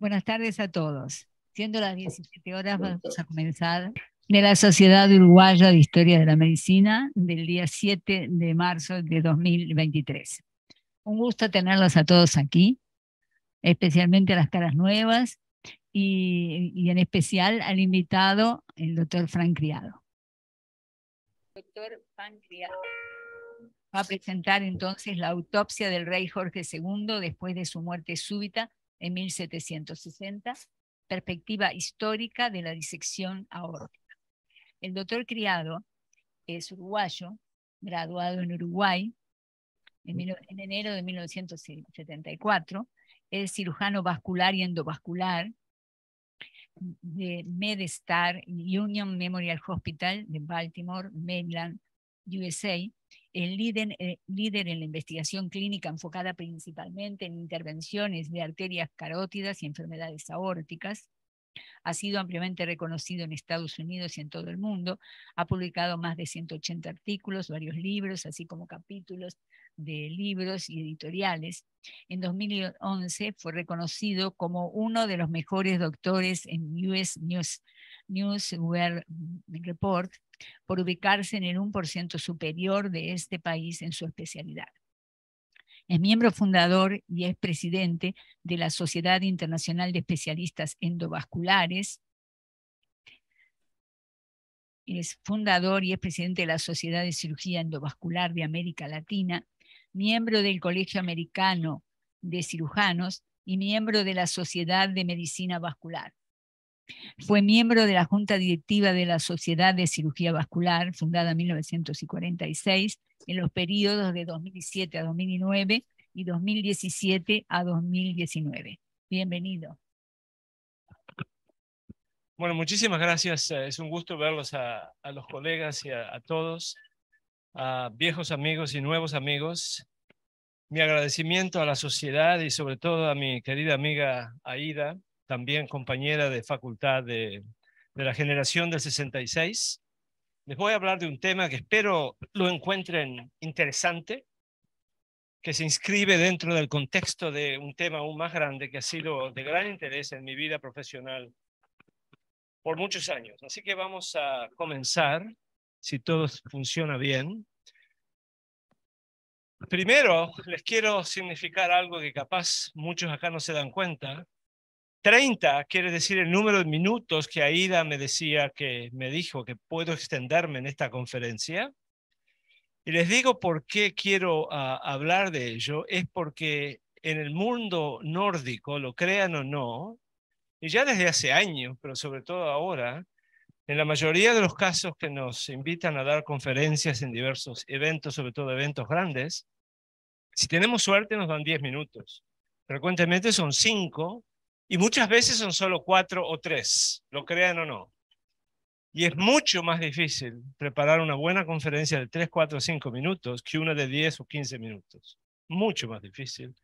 Buenas tardes a todos. Siendo las 17 horas, vamos a comenzar de la Sociedad Uruguaya de Historia de la Medicina del día 7 de marzo de 2023. Un gusto tenerlos a todos aquí, especialmente a las caras nuevas y, en especial al invitado, el doctor Frank Criado. Doctor Frank Criado va a presentar entonces la autopsia del rey Jorge II después de su muerte súbita en 1760, Perspectiva histórica de la disección aórtica. El doctor Criado es uruguayo, graduado en Uruguay en, en enero de 1974, es cirujano vascular y endovascular de MedStar Union Memorial Hospital de Baltimore, Maryland, USA, el eh, líder, en la investigación clínica enfocada principalmente en intervenciones de arterias carótidas y enfermedades aórticas. Ha sido ampliamente reconocido en Estados Unidos y en todo el mundo. Ha publicado más de 180 artículos, varios libros, así como capítulos de libros y editoriales. En 2011 fue reconocido como uno de los mejores doctores en US News, News Report por ubicarse en el 1% superior de este país en su especialidad. Es miembro fundador y es presidente de la Sociedad Internacional de Especialistas Endovasculares. Es fundador y es presidente de la Sociedad de Cirugía Endovascular de América Latina, miembro del Colegio Americano de Cirujanos y miembro de la Sociedad de Medicina Vascular. Fue miembro de la Junta Directiva de la Sociedad de Cirugía Vascular, fundada en 1946, en los periodos de 2007 a 2009 y 2017 a 2019. Bienvenido. Bueno, muchísimas gracias. Es un gusto verlos a, los colegas y a todos, a viejos amigos y nuevos amigos. Mi agradecimiento a la sociedad y sobre todo a mi querida amiga Aida, también compañera de facultad de, de la generación del 66. Les voy a hablar de un tema que espero lo encuentren interesante, que se inscribe dentro del contexto de un tema aún más grande que ha sido de gran interés en mi vida profesional por muchos años. Así que vamos a comenzar, si todo funciona bien. Primero, les quiero significar algo que capaz muchos acá no se dan cuenta, 30 quiere decir el número de minutos que Aida me decía que me dijo que puedo extenderme en esta conferencia. Y les digo por qué quiero ah, hablar de ello, es porque en el mundo nórdico, lo crean o no, y ya desde hace años, pero sobre todo ahora, en la mayoría de los casos que nos invitan a dar conferencias en diversos eventos, sobre todo eventos grandes, si tenemos suerte nos dan 10 minutos. Frecuentemente son 5 y muchas veces son solo cuatro o tres, lo crean o no. Y es mucho más difícil preparar una buena conferencia de tres, cuatro o cinco minutos que una de diez o quince minutos. Mucho más difícil.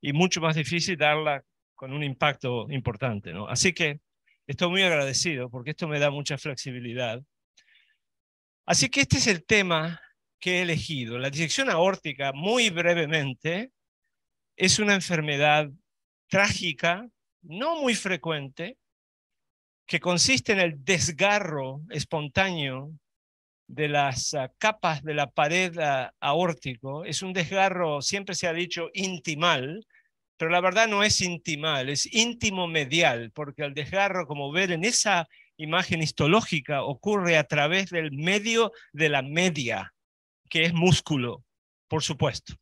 Y mucho más difícil darla con un impacto importante. Así que estoy muy agradecido porque esto me da mucha flexibilidad. Así que este es el tema que he elegido. La disección aórtica, muy brevemente, es una enfermedad trágica no muy frecuente, que consiste en el desgarro espontáneo de las ah, capas de la pared ah, aórtico. Es un desgarro, siempre se ha dicho, intimal, pero la verdad no es intimal, es íntimo medial, porque el desgarro, como ver en esa imagen histológica, ocurre a través del medio de la media, que es músculo, por supuesto.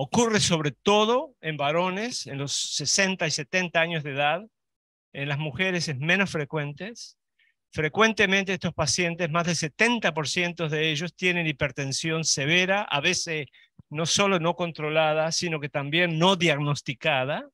Ocurre sobre todo en varones en los 60 y 70 años de edad, en las mujeres es menos frecuente. Frecuentemente estos pacientes, más del 70% de ellos tienen hipertensión severa, a veces no solo no controlada, sino que también no diagnosticada.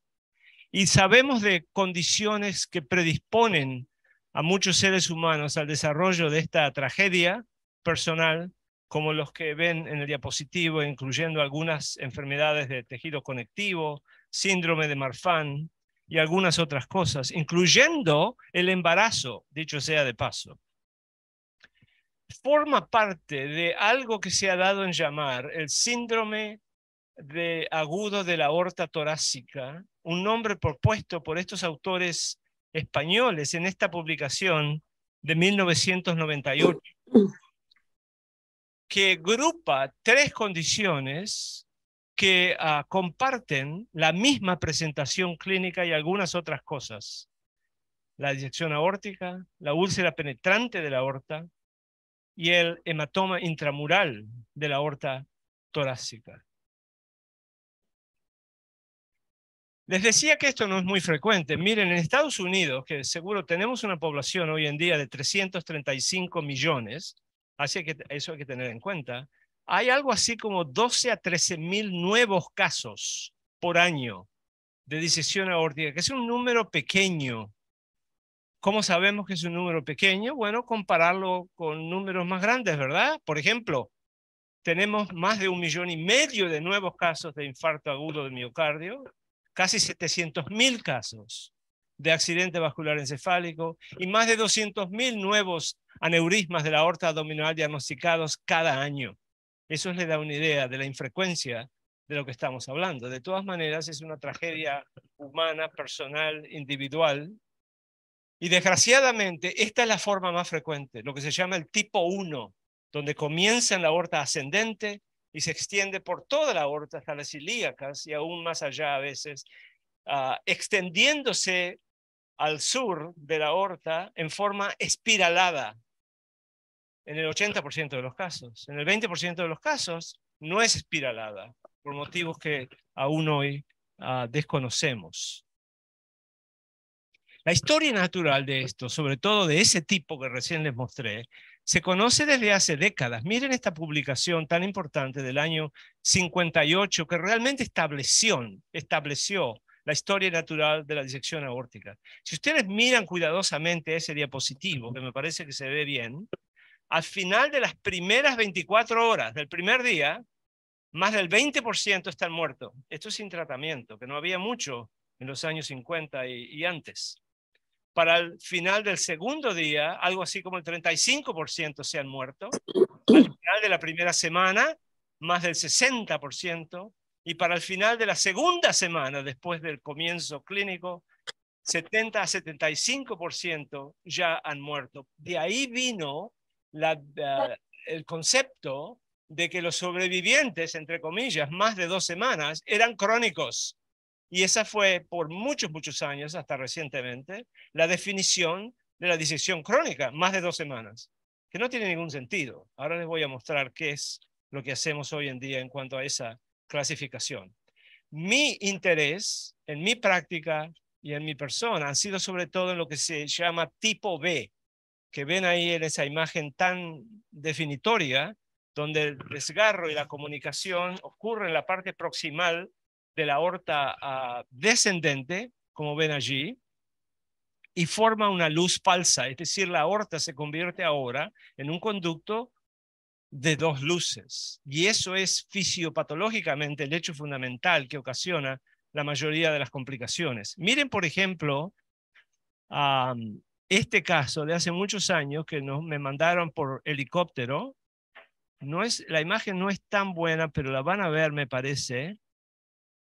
Y sabemos de condiciones que predisponen a muchos seres humanos al desarrollo de esta tragedia personal como los que ven en el diapositivo, incluyendo algunas enfermedades de tejido conectivo, síndrome de Marfan y algunas otras cosas, incluyendo el embarazo, dicho sea de paso. Forma parte de algo que se ha dado en llamar el síndrome de agudo de la aorta torácica, un nombre propuesto por estos autores españoles en esta publicación de 1998. que grupa tres condiciones que ah, comparten la misma presentación clínica y algunas otras cosas. La disección aórtica, la úlcera penetrante de la aorta y el hematoma intramural de la aorta torácica. Les decía que esto no es muy frecuente. Miren, en Estados Unidos, que seguro tenemos una población hoy en día de 335 millones, Así que eso hay que tener en cuenta. Hay algo así como 12 a 13 mil nuevos casos por año de disección aórtica, que es un número pequeño. ¿Cómo sabemos que es un número pequeño? Bueno, compararlo con números más grandes, ¿verdad? Por ejemplo, tenemos más de un millón y medio de nuevos casos de infarto agudo de miocardio, casi 700 mil casos de accidente vascular encefálico y más de 200.000 nuevos aneurismas de la aorta abdominal diagnosticados cada año. Eso le da una idea de la infrecuencia de lo que estamos hablando. De todas maneras, es una tragedia humana, personal, individual. Y desgraciadamente, esta es la forma más frecuente, lo que se llama el tipo 1, donde comienza en la aorta ascendente y se extiende por toda la aorta hasta las ilíacas y aún más allá a veces, ah, extendiéndose al sur de la aorta en forma espiralada, en el 80% de los casos. En el 20% de los casos no es espiralada, por motivos que aún hoy ah, desconocemos. La historia natural de esto, sobre todo de ese tipo que recién les mostré, se conoce desde hace décadas. Miren esta publicación tan importante del año 58 que realmente estableció, estableció la historia natural de la disección aórtica. Si ustedes miran cuidadosamente ese diapositivo, que me parece que se ve bien, al final de las primeras 24 horas del primer día, más del 20% están muertos. Esto es sin tratamiento, que no había mucho en los años 50 y, antes. Para el final del segundo día, algo así como el 35% se han muerto. Al final de la primera semana, más del 60% y para el final de la segunda semana después del comienzo clínico, 70 a 75% ya han muerto. De ahí vino eh, el concepto de que los sobrevivientes, entre comillas, más de dos semanas, eran crónicos. Y esa fue por muchos, muchos años, hasta recientemente, la definición de la disección crónica, más de dos semanas, que no tiene ningún sentido. Ahora les voy a mostrar qué es lo que hacemos hoy en día en cuanto a esa clasificación. Mi interés en mi práctica y en mi persona han sido sobre todo en lo que se llama tipo B, que ven ahí en esa imagen tan definitoria, donde el desgarro y la comunicación ocurre en la parte proximal de la aorta ah, descendente, como ven allí, y forma una luz falsa, es decir, la aorta se convierte ahora en un conducto de dos luces. Y eso es fisiopatológicamente el hecho fundamental que ocasiona la mayoría de las complicaciones. Miren, por ejemplo, este caso de hace muchos años que nos, me mandaron por helicóptero. No es, la imagen no es tan buena, pero la van a ver, me parece.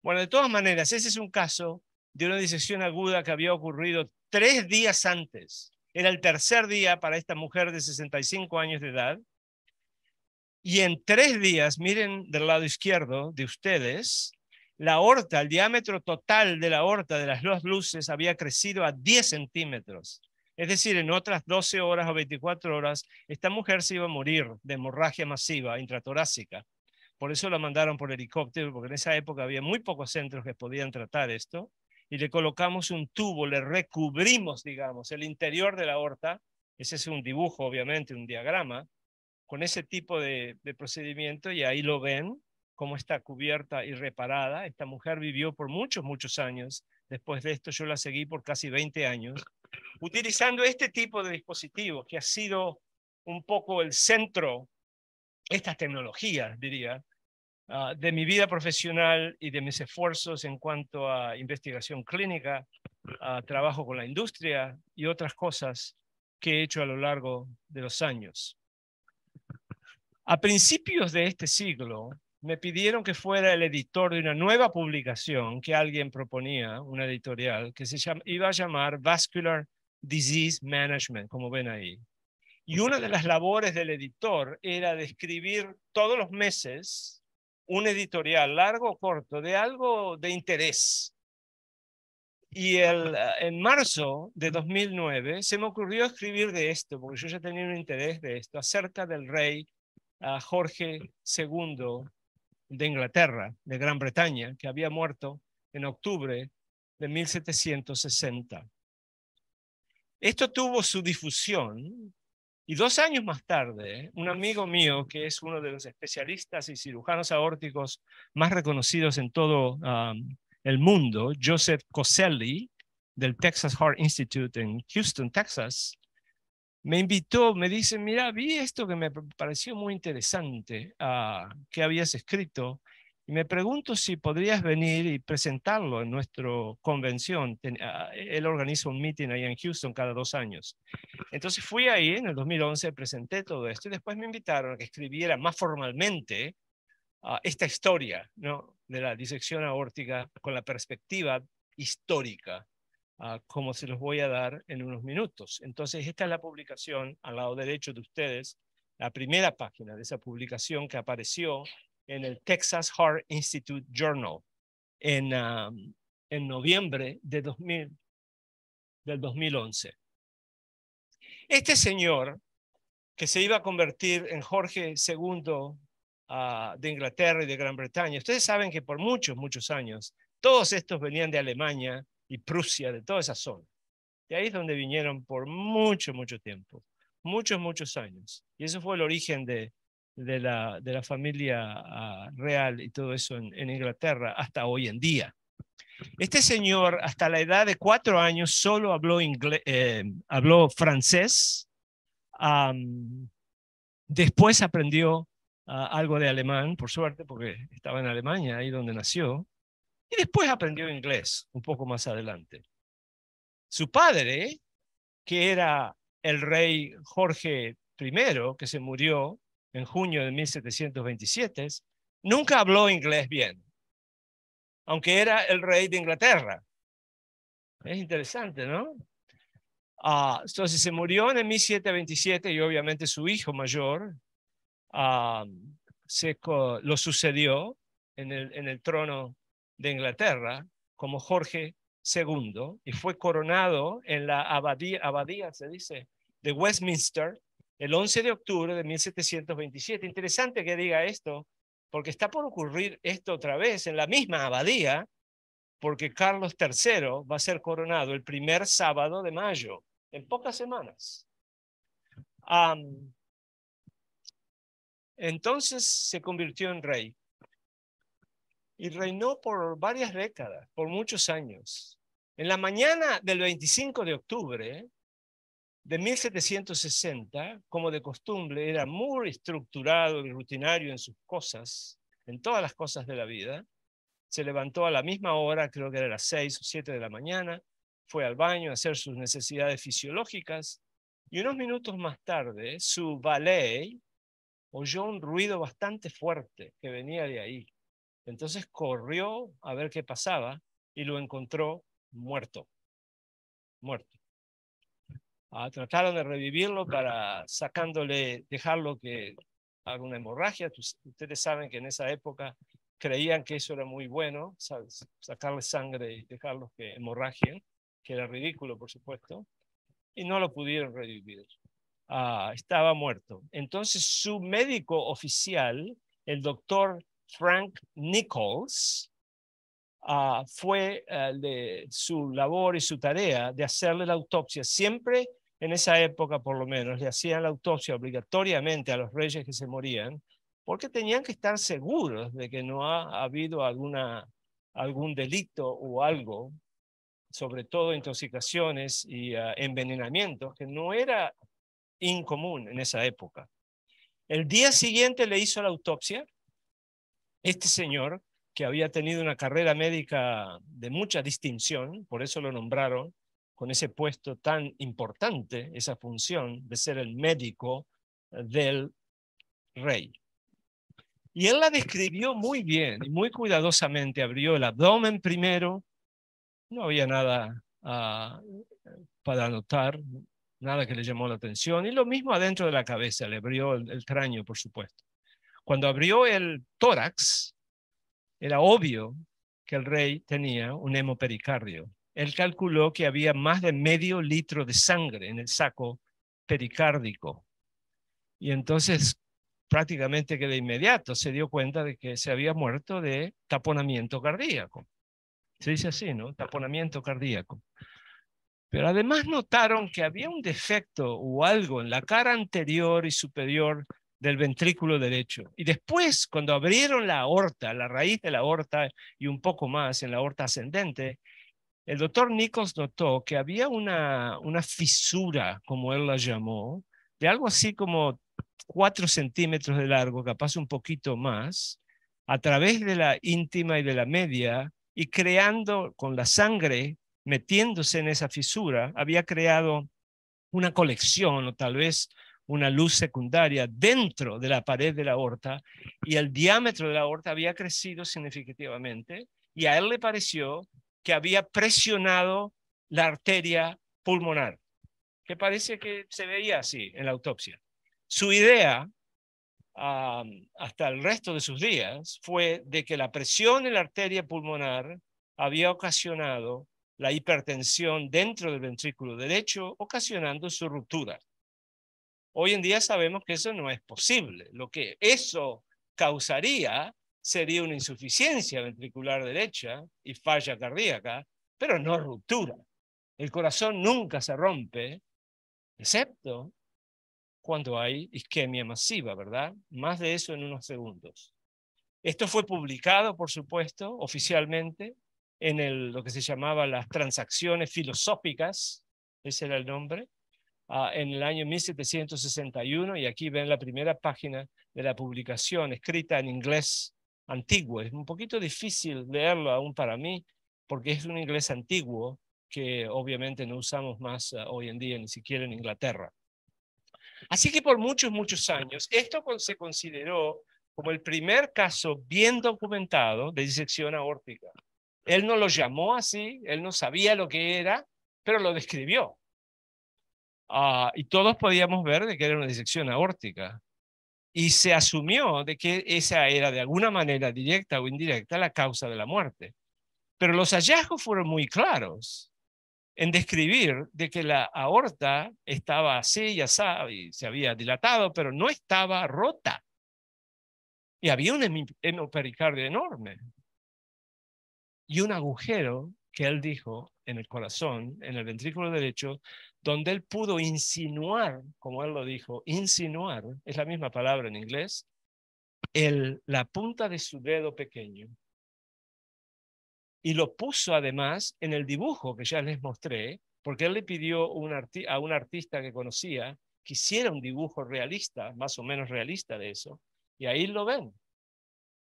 Bueno, de todas maneras, ese es un caso de una disección aguda que había ocurrido tres días antes. Era el tercer día para esta mujer de 65 años de edad. Y en tres días, miren del lado izquierdo de ustedes, la aorta, el diámetro total de la aorta de las dos luces había crecido a 10 centímetros. Es decir, en otras 12 horas o 24 horas, esta mujer se iba a morir de hemorragia masiva intratorácica. Por eso la mandaron por helicóptero, porque en esa época había muy pocos centros que podían tratar esto. Y le colocamos un tubo, le recubrimos, digamos, el interior de la aorta. Ese es un dibujo, obviamente, un diagrama con ese tipo de, procedimiento y ahí lo ven, como está cubierta y reparada. Esta mujer vivió por muchos, muchos años. Después de esto yo la seguí por casi 20 años, utilizando este tipo de dispositivos que ha sido un poco el centro, estas tecnologías, diría, ah, de mi vida profesional y de mis esfuerzos en cuanto a investigación clínica, trabajo con la industria y otras cosas que he hecho a lo largo de los años. A principios de este siglo, me pidieron que fuera el editor de una nueva publicación que alguien proponía, una editorial, que se iba a llamar Vascular Disease Management, como ven ahí. Y una de las labores del editor era describir escribir todos los meses un editorial, largo o corto, de algo de interés. Y el, en marzo de 2009 se me ocurrió escribir de esto, porque yo ya tenía un interés de esto, acerca del rey a Jorge II de Inglaterra, de Gran Bretaña, que había muerto en octubre de 1760. Esto tuvo su difusión y dos años más tarde, un amigo mío, que es uno de los especialistas y cirujanos aórticos más reconocidos en todo um, el mundo, Joseph Coselli, del Texas Heart Institute en Houston, Texas, me invitó, me dice, mira, vi esto que me pareció muy interesante ah, que habías escrito y me pregunto si podrías venir y presentarlo en nuestra convención. Ah, él organiza un meeting ahí en Houston cada dos años. Entonces fui ahí en el 2011, presenté todo esto y después me invitaron a que escribiera más formalmente ah, esta historia ¿no? de la disección aórtica con la perspectiva histórica Ah, como se los voy a dar en unos minutos. Entonces, esta es la publicación al lado derecho de ustedes, la primera página de esa publicación que apareció en el Texas Heart Institute Journal en, ah, en noviembre de 2000, del 2011. Este señor, que se iba a convertir en Jorge II ah, de Inglaterra y de Gran Bretaña, ustedes saben que por muchos, muchos años, todos estos venían de Alemania y Prusia, de toda esa zona. De ahí es donde vinieron por mucho, mucho tiempo, muchos, muchos años. Y eso fue el origen de, de, la, de la, familia ah, real y todo eso en, Inglaterra hasta hoy en día. Este señor, hasta la edad de cuatro años, solo habló, eh, habló francés. después aprendió ah, algo de alemán, por suerte, porque estaba en Alemania, ahí donde nació. Y después aprendió inglés un poco más adelante. Su padre, que era el rey Jorge I, que se murió en junio de 1727, nunca habló inglés bien, aunque era el rey de Inglaterra. Es interesante, ¿no? Ah, entonces se murió en 1727 y obviamente su hijo mayor ah, lo sucedió en el, en el trono de Inglaterra como Jorge II y fue coronado en la abadía, abadía se dice, de Westminster el 11 de octubre de 1727. Interesante que diga esto, porque está por ocurrir esto otra vez en la misma abadía, porque Carlos III va a ser coronado el primer sábado de mayo, en pocas semanas. entonces se convirtió en rey y reinó por varias décadas, por muchos años. En la mañana del 25 de octubre de 1760, como de costumbre, era muy estructurado y rutinario en sus cosas, en todas las cosas de la vida. Se levantó a la misma hora, creo que era las 6 o 7 de la mañana, fue al baño a hacer sus necesidades fisiológicas y unos minutos más tarde su valet oyó un ruido bastante fuerte que venía de ahí. Entonces corrió a ver qué pasaba y lo encontró muerto, muerto. Ah, trataron de revivirlo para sacándole, dejarlo que haga una hemorragia. Ustedes saben que en esa época creían que eso era muy bueno, sacarle sangre y dejarlos que hemorragien, que era ridículo, por supuesto, y no lo pudieron revivir. Ah, estaba muerto. Entonces su médico oficial, el doctor Frank Nichols, ah, fue ah, de su labor y su tarea de hacerle la autopsia. Siempre en esa época, por lo menos, le hacían la autopsia obligatoriamente a los reyes que se morían, porque tenían que estar seguros de que no ha habido alguna, algún delito o algo, sobre todo intoxicaciones y ah, envenenamientos, que no era incomún en esa época. El día siguiente le hizo la autopsia este señor, que había tenido una carrera médica de mucha distinción, por eso lo nombraron con ese puesto tan importante, esa función de ser el médico del rey. Y él la describió muy bien y muy cuidadosamente. Abrió el abdomen primero, no había nada ah, para notar, nada que le llamó la atención. Y lo mismo adentro de la cabeza, le abrió el cráneo, por supuesto. Cuando abrió el tórax, era obvio que el rey tenía un hemopericardio. Él calculó que había más de medio litro de sangre en el saco pericárdico. Y entonces prácticamente que de inmediato se dio cuenta de que se había muerto de taponamiento cardíaco. Se dice así, ¿no? Taponamiento cardíaco. Pero además notaron que había un defecto o algo en la cara anterior y superior del ventrículo derecho. Y después, cuando abrieron la aorta, la raíz de la aorta y un poco más en la aorta ascendente, el doctor Nichols notó que había una, una fisura, como él la llamó, de algo así como 4 centímetros de largo, capaz un poquito más, a través de la íntima y de la media, y creando con la sangre, metiéndose en esa fisura, había creado una colección o tal vez una luz secundaria dentro de la pared de la aorta y el diámetro de la aorta había crecido significativamente y a él le pareció que había presionado la arteria pulmonar, que parece que se veía así en la autopsia. Su idea hasta el resto de sus días fue de que la presión en la arteria pulmonar había ocasionado la hipertensión dentro del ventrículo derecho, ocasionando su ruptura. Hoy en día sabemos que eso no es posible. Lo que eso causaría sería una insuficiencia ventricular derecha y falla cardíaca, pero no ruptura. El corazón nunca se rompe, excepto cuando hay isquemia masiva, ¿verdad? Más de eso en unos segundos. Esto fue publicado, por supuesto, oficialmente en el, lo que se llamaba las transacciones filosóficas, ese era el nombre, Ah, en el año 1761 y aquí ven la primera página de la publicación escrita en inglés antiguo. Es un poquito difícil leerlo aún para mí porque es un inglés antiguo que obviamente no usamos más ah, hoy en día, ni siquiera en Inglaterra. Así que por muchos, muchos años, esto se consideró como el primer caso bien documentado de disección aórtica. Él no lo llamó así, él no sabía lo que era, pero lo describió. Ah, y todos podíamos ver de que era una disección aórtica. Y se asumió de que esa era de alguna manera directa o indirecta la causa de la muerte. Pero los hallazgos fueron muy claros en describir de que la aorta estaba así y así, se había dilatado, pero no estaba rota. Y había un hemopericardio enorme y un agujero que él dijo en el corazón, en el ventrículo derecho, donde él pudo insinuar, como él lo dijo, insinuar, es la misma palabra en inglés, la punta de su dedo pequeño. Y lo puso además en el dibujo que ya les mostré, porque él le pidió a un artista que conocía que hiciera un dibujo realista, más o menos realista de eso, y ahí lo ven.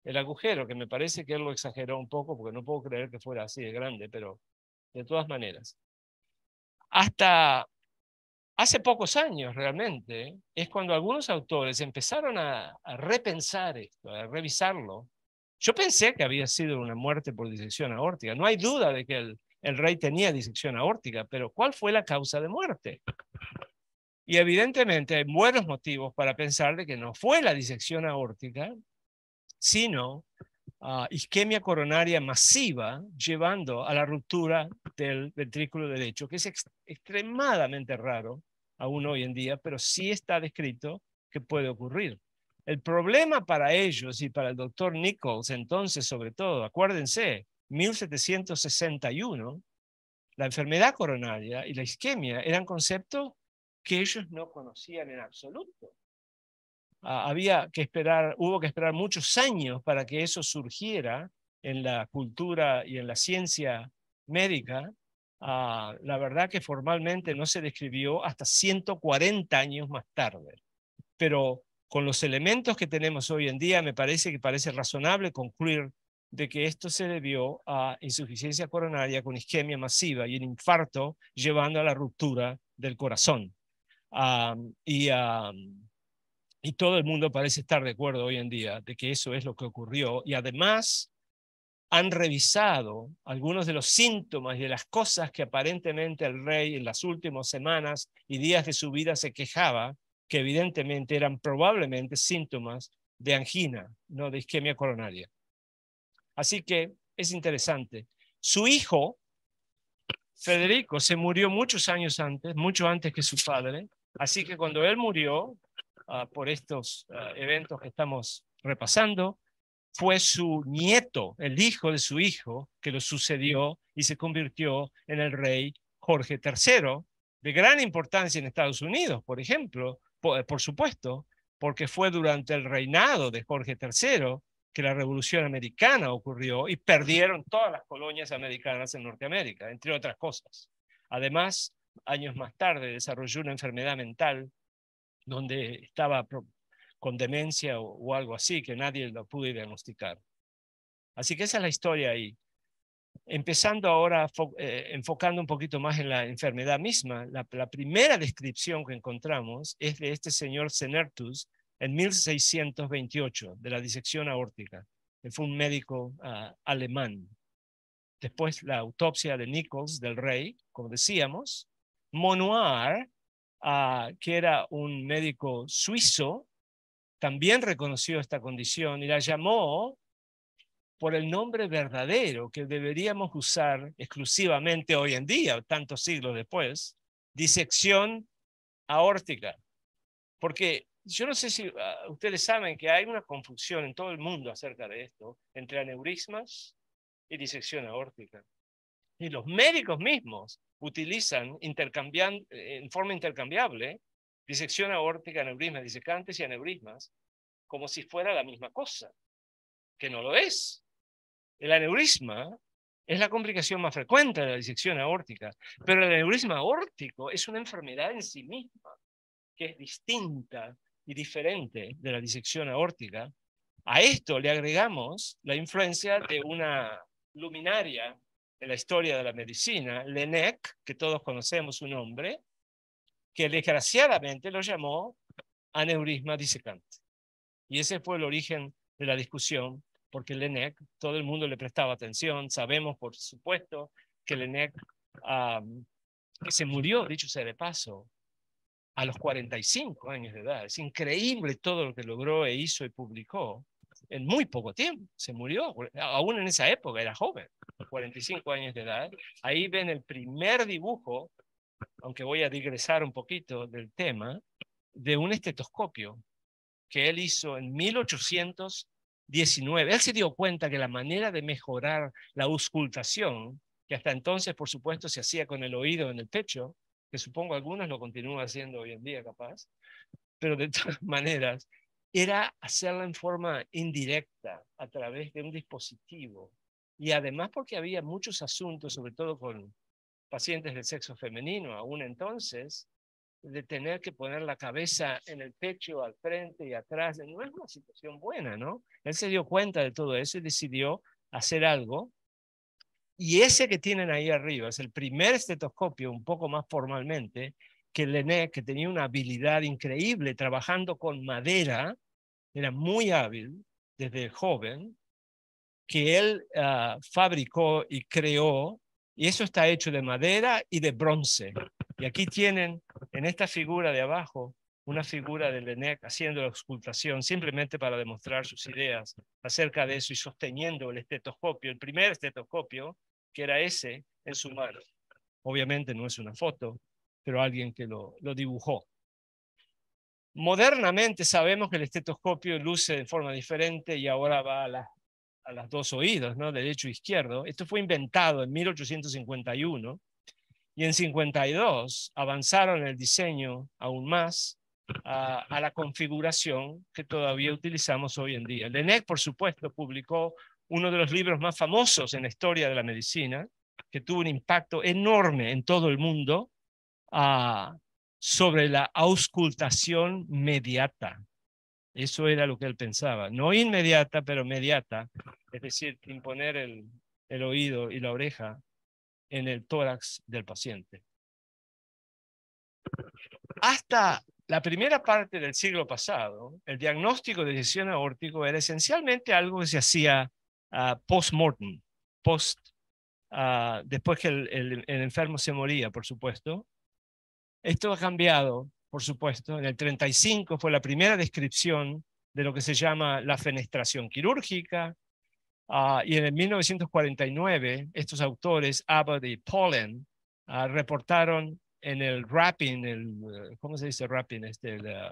El agujero, que me parece que él lo exageró un poco, porque no puedo creer que fuera así de grande, pero de todas maneras. Hasta hace pocos años realmente es cuando algunos autores empezaron a, repensar esto, a revisarlo. Yo pensé que había sido una muerte por disección aórtica. No hay duda de que el, el rey tenía disección aórtica, pero ¿cuál fue la causa de muerte? Y evidentemente hay buenos motivos para pensar de que no fue la disección aórtica, sino Ah, isquemia coronaria masiva, llevando a la ruptura del ventrículo derecho, que es extremadamente raro aún hoy en día, pero sí está descrito que puede ocurrir. El problema para ellos y para el doctor Nichols, entonces, sobre todo, acuérdense, 1761, la enfermedad coronaria y la isquemia eran conceptos que ellos no conocían en absoluto. Ah, había que esperar, hubo que esperar muchos años para que eso surgiera en la cultura y en la ciencia médica. Ah, la verdad que formalmente no se describió hasta 140 años más tarde, pero con los elementos que tenemos hoy en día me parece que parece razonable concluir de que esto se debió a insuficiencia coronaria con isquemia masiva y el infarto llevando a la ruptura del corazón. Ah, y y todo el mundo parece estar de acuerdo hoy en día de que eso es lo que ocurrió. Y además han revisado algunos de los síntomas y de las cosas que aparentemente el rey en las últimas semanas y días de su vida se quejaba, que evidentemente eran probablemente síntomas de angina, no de isquemia coronaria. Así que es interesante. Su hijo, Federico, se murió muchos años antes, mucho antes que su padre. Así que cuando él murió, Ah, por estos ah, eventos que estamos repasando, fue su nieto, el hijo de su hijo, que lo sucedió y se convirtió en el rey Jorge III, de gran importancia en Estados Unidos, por ejemplo, por, eh, por supuesto, porque fue durante el reinado de Jorge III que la Revolución Americana ocurrió y perdieron todas las colonias americanas en Norteamérica, entre otras cosas. Además, años más tarde desarrolló una enfermedad mental donde estaba con demencia o, algo así, que nadie lo pudo diagnosticar. Así que esa es la historia ahí. Empezando ahora, eh, enfocando un poquito más en la enfermedad misma, la, primera descripción que encontramos es de este señor Cenertus en 1628, de la disección aórtica. Él fue un médico ah, alemán. Después la autopsia de Nichols del rey, como decíamos. Monoir que era un médico suizo, también reconoció esta condición y la llamó por el nombre verdadero que deberíamos usar exclusivamente hoy en día, tantos siglos después, disección aórtica. Porque yo no sé si ah, ustedes saben que hay una confusión en todo el mundo acerca de esto, entre aneurismas y disección aórtica. Y los médicos mismos utilizan eh, en forma intercambiable disección aórtica, aneurismas, disecantes y aneurismas, como si fuera la misma cosa, que no lo es. El aneurisma es la complicación más frecuente de la disección aórtica, pero el aneurisma aórtico es una enfermedad en sí misma, que es distinta y diferente de la disección aórtica. A esto le agregamos la influencia de una luminaria en la historia de la medicina, Lenec, que todos conocemos su nombre, que desgraciadamente lo llamó aneurisma disecante. Y ese fue el origen de la discusión, porque Lenec, todo el mundo le prestaba atención, sabemos por supuesto que Lenec se murió, dicho sea de paso, a los 45 años de edad. Es increíble todo lo que logró e hizo y publicó en muy poco tiempo. Se murió, aún en esa época era joven. 45 años de edad. Ahí ven el primer dibujo, aunque voy a digresar un poquito del tema, de un estetoscopio que él hizo en 1819. Él se dio cuenta que la manera de mejorar la auscultación, que hasta entonces, por supuesto, se hacía con el oído en el pecho, que supongo algunos lo continúan haciendo hoy en día, capaz, pero de todas maneras, era hacerla en forma indirecta, a través de un dispositivo y además porque había muchos asuntos, sobre todo con pacientes del sexo femenino, aún entonces, de tener que poner la cabeza en el pecho, al frente y atrás. No es una situación buena, ¿no? Él se dio cuenta de todo eso y decidió hacer algo. Y ese que tienen ahí arriba es el primer estetoscopio, un poco más formalmente, que Lené, que tenía una habilidad increíble trabajando con madera, era muy hábil desde joven, que él ah, fabricó y creó, y eso está hecho de madera y de bronce. Y aquí tienen en esta figura de abajo una figura de Lenec haciendo la auscultación simplemente para demostrar sus ideas acerca de eso y sosteniendo el estetoscopio, el primer estetoscopio, que era ese, en su mano. Obviamente no es una foto, pero alguien que lo, lo dibujó. Modernamente sabemos que el estetoscopio luce de forma diferente y ahora va a las a los dos oídos, ¿no? derecho e izquierdo. Esto fue inventado en 1851 y en 52 avanzaron el diseño aún más a, la configuración que todavía utilizamos hoy en día. Lenec, por supuesto, publicó uno de los libros más famosos en la historia de la medicina, que tuvo un impacto enorme en todo el mundo ah, sobre la auscultación mediata, eso era lo que él pensaba. No inmediata, pero mediata, es decir, imponer el, oído y la oreja en el tórax del paciente. Hasta la primera parte del siglo pasado, el diagnóstico de lesión aórtico era esencialmente algo que se hacía ah, post-mortem, post, ah, después que el enfermo se moría, por supuesto. Esto ha cambiado por supuesto, en el 35 fue la primera descripción de lo que se llama la fenestración quirúrgica, ah, y en el 1949 estos autores, Abbott y Pollen, ah, reportaron en el wrapping, el, eh, ¿cómo se dice wrapping? Este, eh,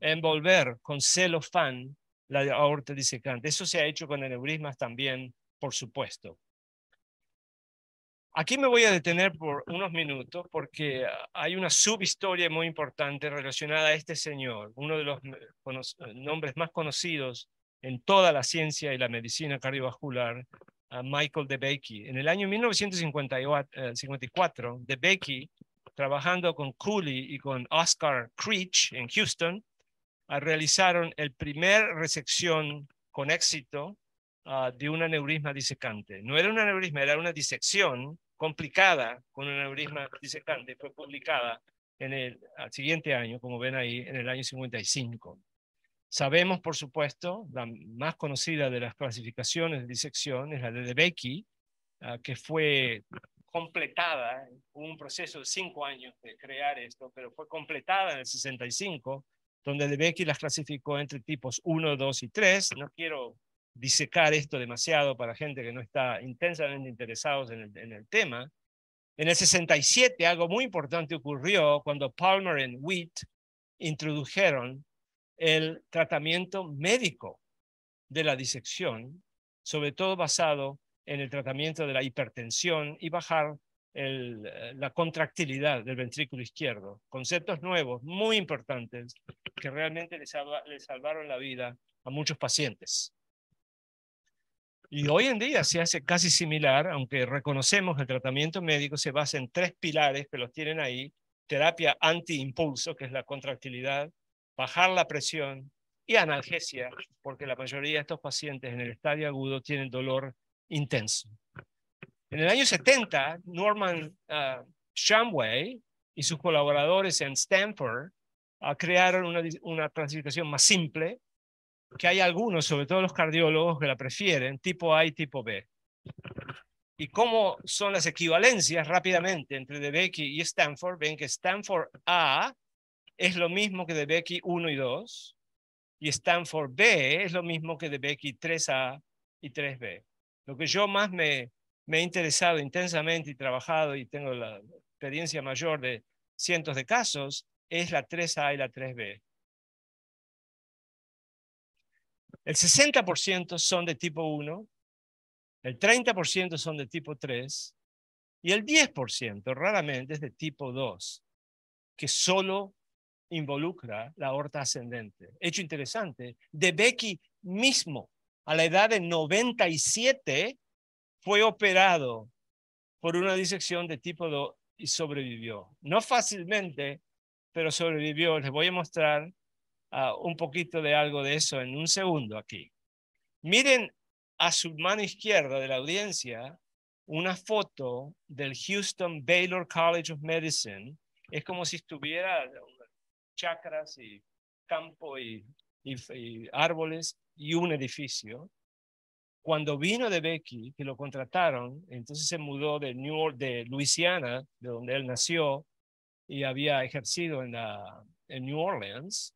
envolver con celofán la aorta disecante. Eso se ha hecho con aneurismas también, por supuesto. Aquí me voy a detener por unos minutos porque hay una subhistoria muy importante relacionada a este señor, uno de los eh, eh, nombres más conocidos en toda la ciencia y la medicina cardiovascular, Michael DeBakey. En el año 1954, eh, DeBakey, trabajando con Cooley y con Oscar Creech en Houston, ah, realizaron el primer resección con éxito Ah, de un aneurisma disecante. No era un aneurisma, era una disección complicada con un aneurisma disecante. Fue publicada en el siguiente año, como ven ahí, en el año 55. Sabemos, por supuesto, la más conocida de las clasificaciones de disección es la de Debecki, ah, que fue completada, hubo un proceso de cinco años de crear esto, pero fue completada en el 65, donde Becky las clasificó entre tipos 1, 2 y 3. No quiero disecar esto demasiado para gente que no está intensamente interesados en el, tema. En el 67 algo muy importante ocurrió cuando Palmer y Wheat introdujeron el tratamiento médico de la disección, sobre todo basado en el tratamiento de la hipertensión y bajar eh, la contractilidad del ventrículo izquierdo. Conceptos nuevos, muy importantes, que realmente le salvaron la vida a muchos pacientes. Y hoy en día se hace casi similar, aunque reconocemos que el tratamiento médico se basa en tres pilares que los tienen ahí. Terapia antiimpulso, que es la contractilidad, bajar la presión y analgesia, porque la mayoría de estos pacientes en el estadio agudo tienen dolor intenso. En el año 70, Norman ah, y sus colaboradores en Stanford ah, crearon una, una más simple que hay algunos, sobre todo los cardiólogos, que la prefieren, tipo A y tipo B. Y cómo son las equivalencias rápidamente entre DeBecky y Stanford, ven que Stanford A es lo mismo que DeBecky 1 y 2, y Stanford B es lo mismo que DeBecky 3A y 3B. Lo que yo más me, me he interesado intensamente y trabajado y tengo la experiencia mayor de cientos de casos es la 3A y la 3B. El 60% son de tipo 1, el 30% son de tipo 3 y el 10% raramente es de tipo 2, que solo involucra la aorta ascendente. Hecho interesante, de Becky mismo, a la edad de 97, fue operado por una disección de tipo 2 y sobrevivió. No fácilmente, pero sobrevivió. Les voy a mostrar Ah, un poquito de algo de eso en un segundo aquí. Miren a su mano izquierda de la audiencia una foto del Houston Baylor College of Medicine. Es como si estuviera chacras y campo y, árboles y un edificio cuando vino de Becky, que lo contrataron, entonces se mudó de New de Luisiana, de donde él nació y había ejercido en, en New Orleans,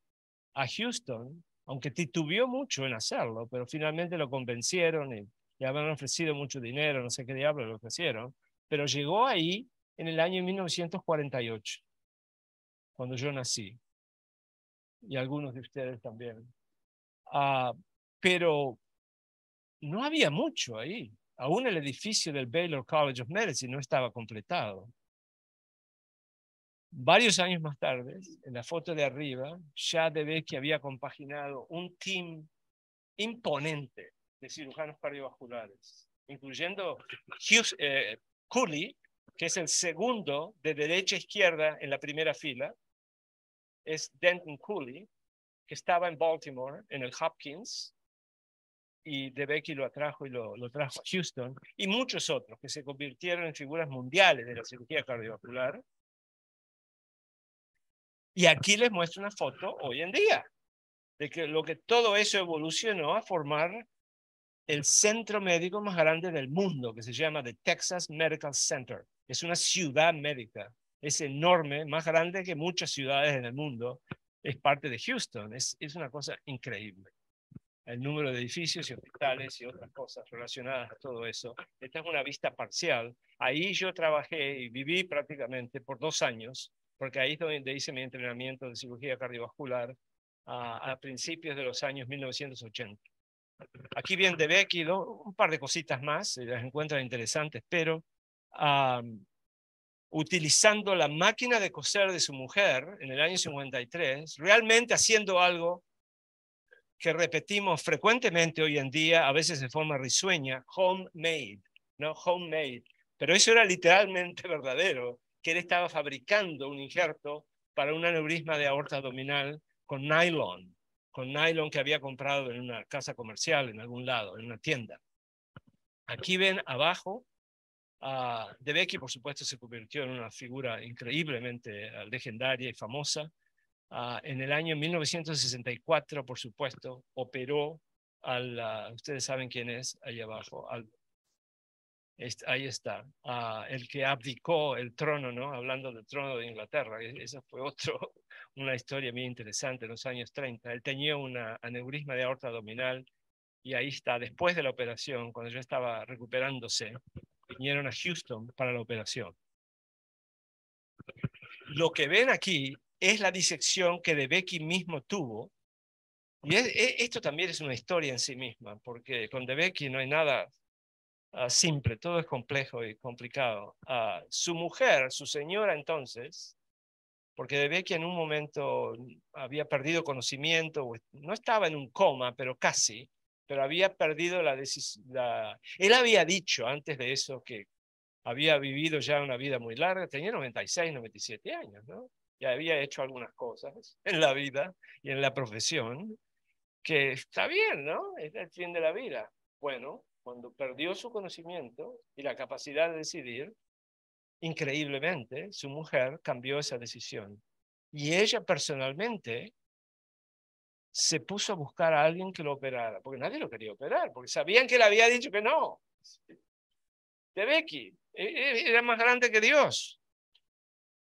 a Houston, aunque titubeó mucho en hacerlo, pero finalmente lo convencieron y le habían ofrecido mucho dinero, no sé qué diablo lo ofrecieron, pero llegó ahí en el año 1948, cuando yo nací, y algunos de ustedes también. Ah, pero no había mucho ahí. Aún el edificio del Baylor College of Medicine no estaba completado. Varios años más tarde, en la foto de arriba, ya Debecky había compaginado un team imponente de cirujanos cardiovasculares, incluyendo eh, Cooley, que es el segundo de derecha a izquierda en la primera fila, es Denton Cooley, que estaba en Baltimore, en el Hopkins, y de Becky lo atrajo y lo, trajo a Houston, y muchos otros que se convirtieron en figuras mundiales de la cirugía cardiovascular, y aquí les muestro una foto hoy en día de que lo que todo eso evolucionó a formar el centro médico más grande del mundo, que se llama The Texas Medical Center. Es una ciudad médica, es enorme, más grande que muchas ciudades en el mundo. Es parte de Houston, es, es una cosa increíble. El número de edificios y hospitales y otras cosas relacionadas a todo eso. Esta es una vista parcial. Ahí yo trabajé y viví prácticamente por dos años porque ahí es donde hice mi entrenamiento de cirugía cardiovascular a, principios de los años 1980. Aquí viene de Becky, un par de cositas más, las encuentran interesantes, pero utilizando la máquina de coser de su mujer en el año 53, realmente haciendo algo que repetimos frecuentemente hoy en día, a veces de forma risueña, homemade, ¿no? Homemade. Pero eso era literalmente verdadero que él estaba fabricando un injerto para un aneurisma de aorta abdominal con nylon, con nylon que había comprado en una casa comercial, en algún lado, en una tienda. Aquí ven abajo, De Becky, por supuesto, se convirtió en una figura increíblemente ah, legendaria y famosa. Ah, en el año 1964, por supuesto, operó al, ah, ustedes saben quién es, ahí abajo, al ahí está, ah, el que abdicó el trono, ¿no? Hablando del trono de Inglaterra, e-, esa fue otra una historia muy interesante en los años 30. Él tenía un aneurisma de aorta abdominal y ahí está, después de la operación, cuando yo estaba recuperándose, vinieron a Houston para la operación. Lo que ven aquí es la disección que de Becky mismo tuvo. Y e-, esto también es una historia en sí misma, porque con de Becky no hay nada Ah, simple, todo es complejo y complicado. Ah, su mujer, su señora entonces, porque de que en un momento había perdido conocimiento, no estaba en un coma, pero casi, pero había perdido la decisión. Él había dicho antes de eso que había vivido ya una vida muy larga, tenía 96, 97 años, ¿no? Ya había hecho algunas cosas en la vida y en la profesión, que está bien, ¿no? Es el fin de la vida. Bueno, cuando perdió su conocimiento y la capacidad de decidir, increíblemente, su mujer cambió esa decisión. Y ella personalmente se puso a buscar a alguien que lo operara, porque nadie lo quería operar, porque sabían que le había dicho que no. De e-, era más grande que Dios.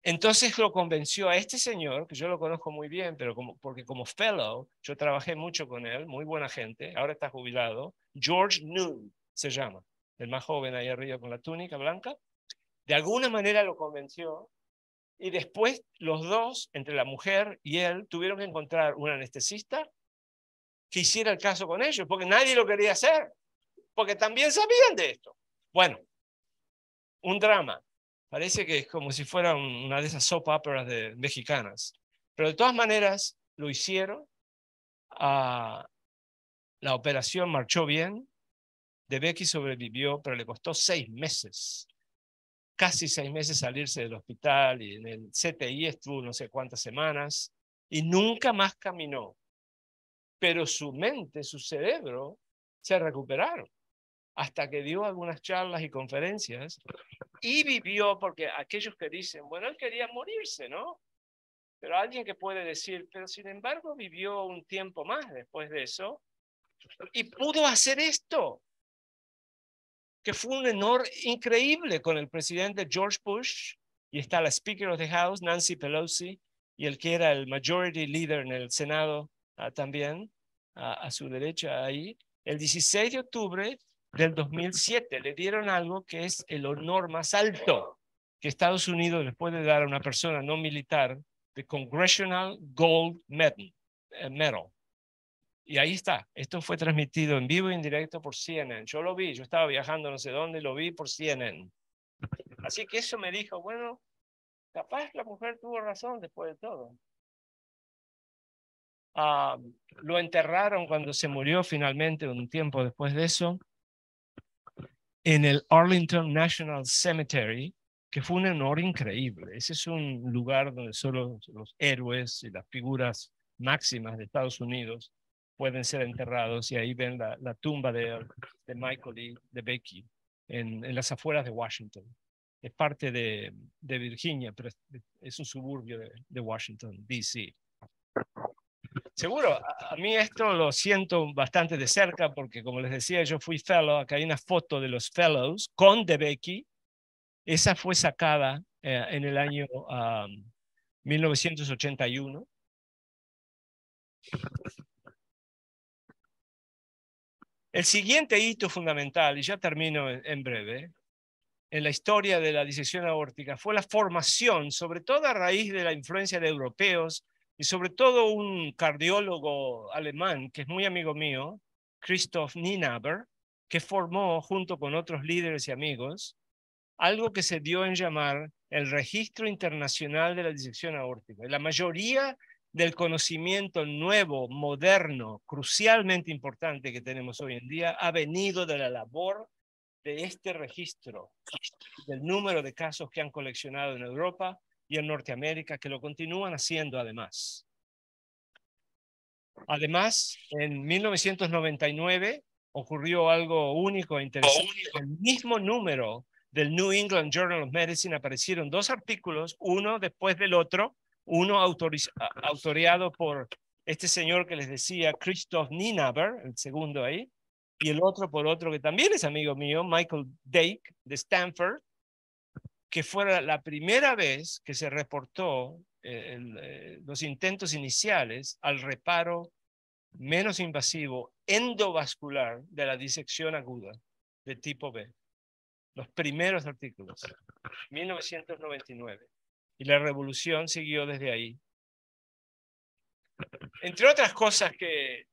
Entonces lo convenció a este señor, que yo lo conozco muy bien, pero como, porque como fellow, yo trabajé mucho con él, muy buena gente, ahora está jubilado, George Noon se llama, el más joven ahí arriba con la túnica blanca, de alguna manera lo convenció y después los dos, entre la mujer y él, tuvieron que encontrar un anestesista que hiciera el caso con ellos, porque nadie lo quería hacer, porque también sabían de esto. Bueno, un drama. Parece que es como si fuera una de esas soap operas de, mexicanas. Pero de todas maneras, lo hicieron. Ah, la operación marchó bien. Becky sobrevivió, pero le costó seis meses, casi seis meses salirse del hospital y en el CTI estuvo no sé cuántas semanas y nunca más caminó. Pero su mente, su cerebro, se recuperaron hasta que dio algunas charlas y conferencias y vivió, porque aquellos que dicen, bueno, él quería morirse, ¿no? Pero alguien que puede decir, pero sin embargo vivió un tiempo más después de eso y pudo hacer esto, que fue un honor increíble con el presidente George Bush y está la Speaker of the House, Nancy Pelosi, y el que era el Majority Leader en el Senado ah, también, ah, a su derecha ahí. El 16 de octubre del 2007. Le dieron algo que es el honor más alto que Estados Unidos les puede dar a una persona no militar, de Congressional Gold Medal. Eh, y ahí está. Esto fue transmitido en vivo y e en directo por CNN. Yo lo vi, yo estaba viajando no sé dónde, lo vi por CNN. Así que eso me dijo, bueno, capaz la mujer tuvo razón después de todo. Ah, lo enterraron cuando se murió finalmente un tiempo después de eso en el Arlington National Cemetery, que fue un honor increíble. Ese es un lugar donde solo los héroes y las figuras máximas de Estados Unidos pueden ser enterrados y ahí ven la, tumba de, Michael y de Becky en, las afueras de Washington. Es parte de, Virginia, pero es, un suburbio de Washington, D.C. Seguro, a mí esto lo siento bastante de cerca porque, como les decía, yo fui fellow, acá hay una foto de los fellows con Debecki. Esa fue sacada eh, en el año 1981. El siguiente hito fundamental, y ya termino en breve, en la historia de la disección aórtica fue la formación, sobre todo a raíz de la influencia de europeos, y sobre todo un cardiólogo alemán que es muy amigo mío, Christoph Nienaber, que formó junto con otros líderes y amigos algo que se dio en llamar el Registro Internacional de la Disección Aórtica. La mayoría del conocimiento nuevo, moderno, crucialmente importante que tenemos hoy en día, ha venido de la labor de este registro, del número de casos que han coleccionado en Europa y en Norteamérica, que lo continúan haciendo además. Además, en 1999 ocurrió algo único e interesante. En el mismo número del New England Journal of Medicine aparecieron dos artículos, uno después del otro, uno autoreado por este señor que les decía, Christoph Nienaber, el segundo ahí, y el otro por otro que también es amigo mío, Michael Dake, de Stanford, que fuera la primera vez que se reportó eh, eh, los intentos iniciales al reparo menos invasivo endovascular de la disección aguda de tipo B. Los primeros artículos, 1999. Y la revolución siguió desde ahí. Entre otras cosas que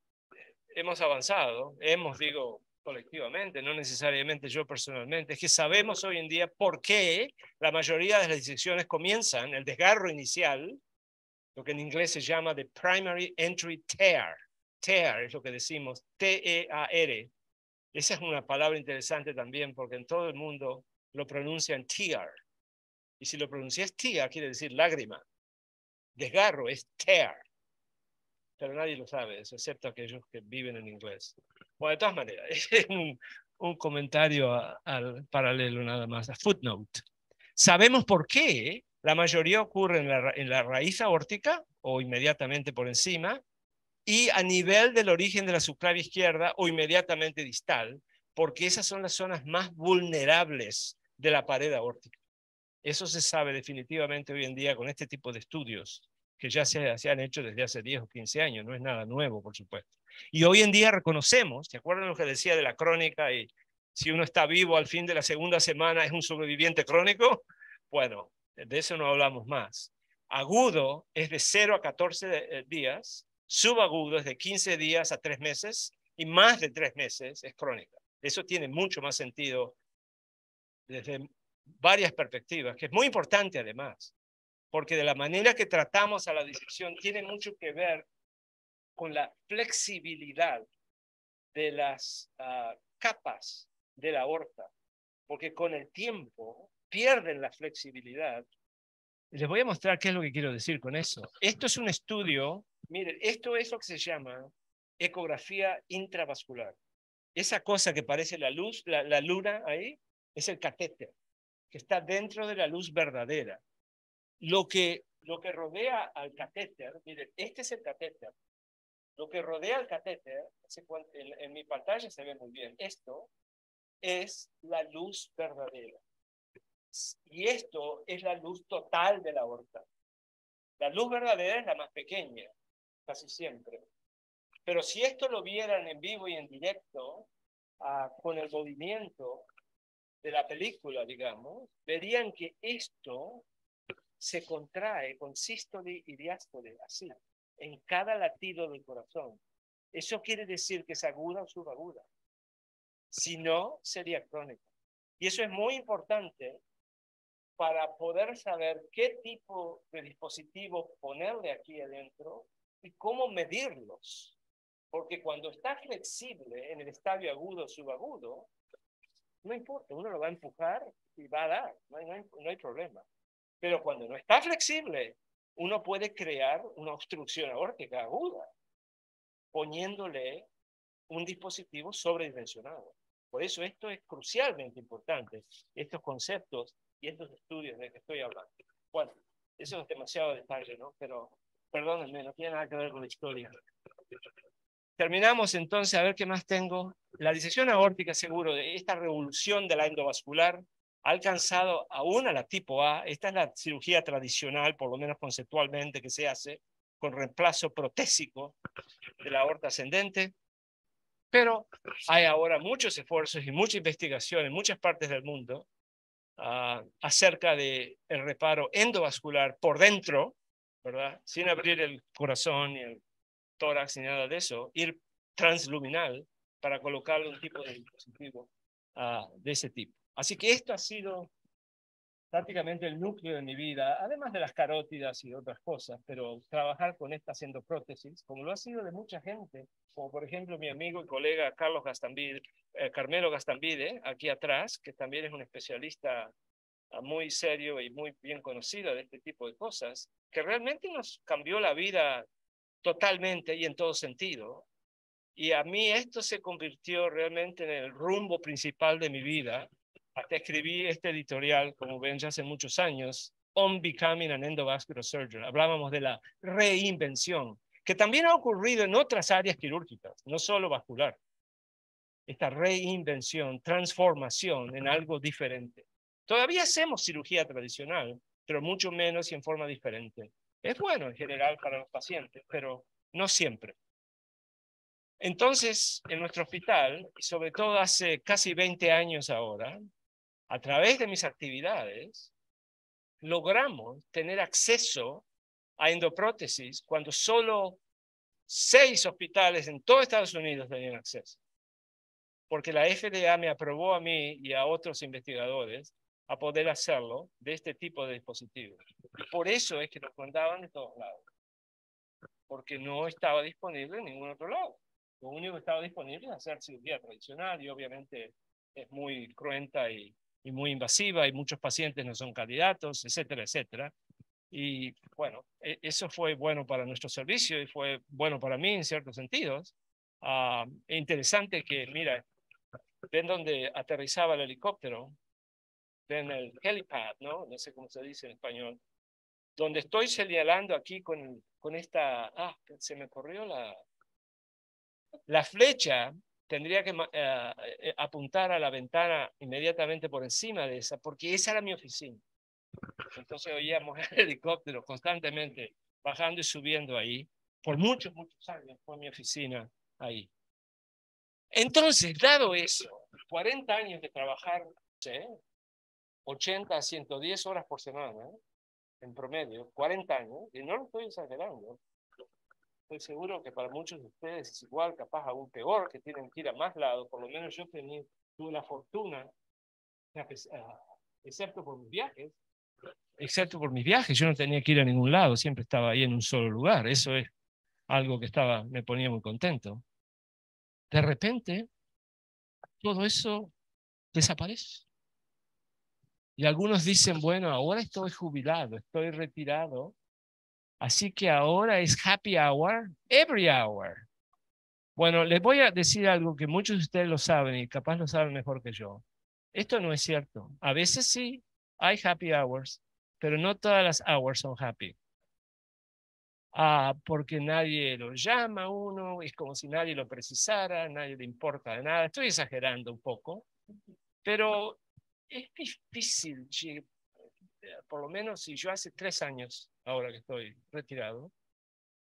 hemos avanzado, hemos, digo, colectivamente, no necesariamente yo personalmente, es que sabemos hoy en día por qué la mayoría de las disecciones comienzan, el desgarro inicial, lo que en inglés se llama the primary entry tear. Tear es lo que decimos, T-E-A-R. Esa es una palabra interesante también porque en todo el mundo lo pronuncian tear. Y si lo pronuncias tear, quiere decir lágrima. Desgarro es tear pero nadie lo sabe, excepto aquellos que viven en inglés. Bueno, de todas maneras, es un, comentario al paralelo nada más, a footnote. Sabemos por qué la mayoría ocurre en la, en la raíz aórtica o inmediatamente por encima y a nivel del origen de la subclavia izquierda o inmediatamente distal, porque esas son las zonas más vulnerables de la pared aórtica. Eso se sabe definitivamente hoy en día con este tipo de estudios que ya se, han hecho desde hace 10 o 15 años, no es nada nuevo, por supuesto. Y hoy en día reconocemos, ¿se acuerdan lo que decía de la crónica? Y si uno está vivo al fin de la segunda semana es un sobreviviente crónico, bueno, de eso no hablamos más. Agudo es de 0 a 14 eh, días, subagudo es de 15 días a 3 meses y más de 3 meses es crónica. Eso tiene mucho más sentido desde varias perspectivas, que es muy importante además, porque de la manera que tratamos a la disección tiene mucho que ver con la flexibilidad de las ah, capas de la aorta, porque con el tiempo pierden la flexibilidad. Les voy a mostrar qué es lo que quiero decir con eso. Esto es un estudio, miren, esto es lo que se llama ecografía intravascular. Esa cosa que parece la luz, la luna ahí, es el catéter, que está dentro de la luz verdadera. Lo que, lo que rodea al catéter, miren, este es el catéter. Lo que rodea al catéter, en, mi pantalla se ve muy bien, esto es la luz verdadera. Y esto es la luz total de la aorta. La luz verdadera es la más pequeña, casi siempre. Pero si esto lo vieran en vivo y en directo, ah, con el movimiento de la película, digamos, verían que esto se contrae con sístole y diástole, así, en cada latido del corazón. Eso quiere decir que es aguda o subaguda. Si no, sería crónica. Y eso es muy importante para poder saber qué tipo de dispositivo ponerle aquí adentro y cómo medirlos. Porque cuando está flexible en el estadio agudo o subagudo, no importa, uno lo va a empujar y va a dar, no hay problema. Pero cuando no está flexible, uno puede crear una obstrucción aórtica aguda poniéndole un dispositivo sobredimensionado. Por eso esto es crucialmente importante, estos conceptos y estos estudios de que estoy hablando. Bueno, eso es demasiado detalle, ¿no? Pero perdónenme, no tiene nada que ver con la historia. Terminamos entonces a ver qué más tengo. La disección aórtica, seguro, de esta revolución de la endovascular ha alcanzado aún a la tipo A, esta es la cirugía tradicional, por lo menos conceptualmente, que se hace con reemplazo protésico de la aorta ascendente, pero hay ahora muchos esfuerzos y mucha investigación en muchas partes del mundo ah, acerca del el reparo endovascular por dentro, ¿verdad? Sin abrir el corazón y el tórax ni nada de eso, ir transluminal para colocar un tipo de dispositivo ah, de ese tipo. Así que esto ha sido prácticamente el núcleo de mi vida, además de las carótidas y otras cosas, pero trabajar con estas endoprótesis, como lo ha sido de mucha gente, como por ejemplo mi amigo y colega Carlos Gastambide, eh, Carmelo Gastambide, aquí atrás, que también es un especialista muy serio y muy bien conocido de este tipo de cosas, que realmente nos cambió la vida totalmente y en todo sentido. Y a mí esto se convirtió realmente en el rumbo principal de mi vida, hasta escribí este editorial, como ven, ya hace muchos años, On Becoming an Endovascular Surgeon. Hablábamos de la reinvención, que también ha ocurrido en otras áreas quirúrgicas, no solo vascular. Esta reinvención, transformación en algo diferente. Todavía hacemos cirugía tradicional, pero mucho menos y en forma diferente. Es bueno en general para los pacientes, pero no siempre. Entonces, en nuestro hospital, y sobre todo hace casi 20 años ahora, a través de mis actividades, logramos tener acceso a endoprótesis cuando solo seis hospitales en todo Estados Unidos tenían acceso. Porque la FDA me aprobó a mí y a otros investigadores a poder hacerlo de este tipo de dispositivos. Por eso es que nos contaban de todos lados. Porque no estaba disponible en ningún otro lado. Lo único que estaba disponible es hacer cirugía tradicional y obviamente es muy cruenta y y muy invasiva y muchos pacientes no son candidatos, etcétera, etcétera. Y bueno, e, eso fue bueno para nuestro servicio y fue bueno para mí en ciertos sentidos. Ah, e interesante que, mira, ven donde aterrizaba el helicóptero, ven el helipad, ¿no? No sé cómo se dice en español. Donde estoy señalando aquí con, con esta, ah, se me corrió la, la flecha, tendría que eh, eh, apuntar a la ventana inmediatamente por encima de esa, porque esa era mi oficina. Entonces oíamos el constantemente bajando y subiendo ahí. Por muchos, muchos años fue mi oficina ahí. Entonces, dado eso, 40 años de trabajar, 80 a 110 horas por semana, en promedio, 40 años, y no lo estoy exagerando, Estoy seguro que para muchos de ustedes es igual, capaz aún peor, que tienen que ir a más lados. Por lo menos yo tenía, tuve la fortuna, excepto por mis viajes, excepto por mis viajes, yo no tenía que ir a ningún lado, siempre estaba ahí en un solo lugar. Eso es algo que estaba, me ponía muy contento. De repente, todo eso desaparece. Y algunos dicen, bueno, ahora estoy jubilado, estoy retirado, Así que ahora es happy hour, every hour. Bueno, les voy a decir algo que muchos de ustedes lo saben y capaz lo saben mejor que yo. Esto no es cierto. A veces sí, hay happy hours, pero no todas las hours son happy. Ah, porque nadie lo llama a uno, es como si nadie lo precisara, nadie le importa de nada. Estoy exagerando un poco, pero es difícil por lo menos si yo hace tres años, ahora que estoy retirado,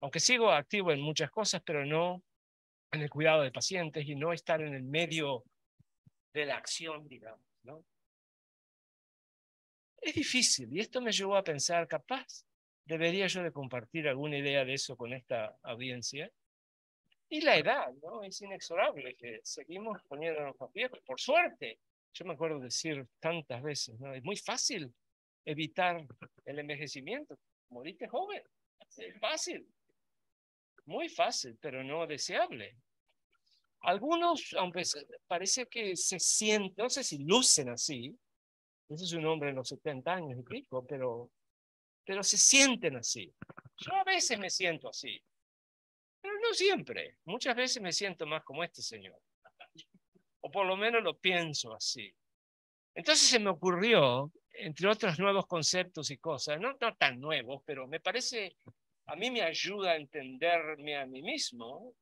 aunque sigo activo en muchas cosas, pero no en el cuidado de pacientes y no estar en el medio de la acción, digamos, ¿no? Es difícil y esto me llevó a pensar, capaz, debería yo de compartir alguna idea de eso con esta audiencia. Y la edad, ¿no? Es inexorable que seguimos poniéndonos a pie, por suerte. Yo me acuerdo decir tantas veces, ¿no? Es muy fácil evitar el envejecimiento. Moriste joven. Es fácil. Muy fácil, pero no deseable. Algunos, aunque parece que se sienten, no sé si lucen así, ese es un hombre de los 70 años y pico, pero, pero se sienten así. Yo a veces me siento así, pero no siempre. Muchas veces me siento más como este señor, o por lo menos lo pienso así. Entonces se me ocurrió entre otros nuevos conceptos y cosas, no, tan nuevos, pero me parece, a mí me ayuda a entenderme a mí mismo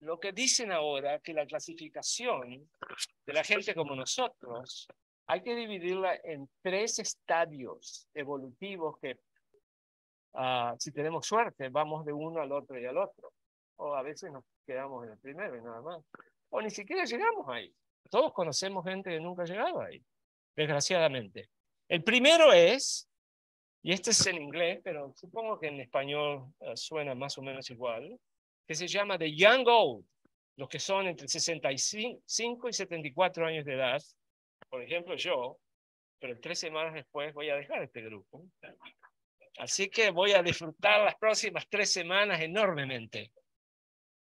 lo que dicen ahora que la clasificación de la gente como nosotros hay que dividirla en tres estadios evolutivos que, ah, si tenemos suerte, vamos de uno al otro y al otro. O a veces nos quedamos en el primero y nada más. O ni siquiera llegamos ahí. Todos conocemos gente que nunca ha llegado ahí desgraciadamente. El primero es, y este es en inglés, pero supongo que en español eh, suena más o menos igual, que se llama The Young Old, los que son entre 65 y 74 años de edad. Por ejemplo, yo, pero tres semanas después voy a dejar este grupo. Así que voy a disfrutar las próximas tres semanas enormemente.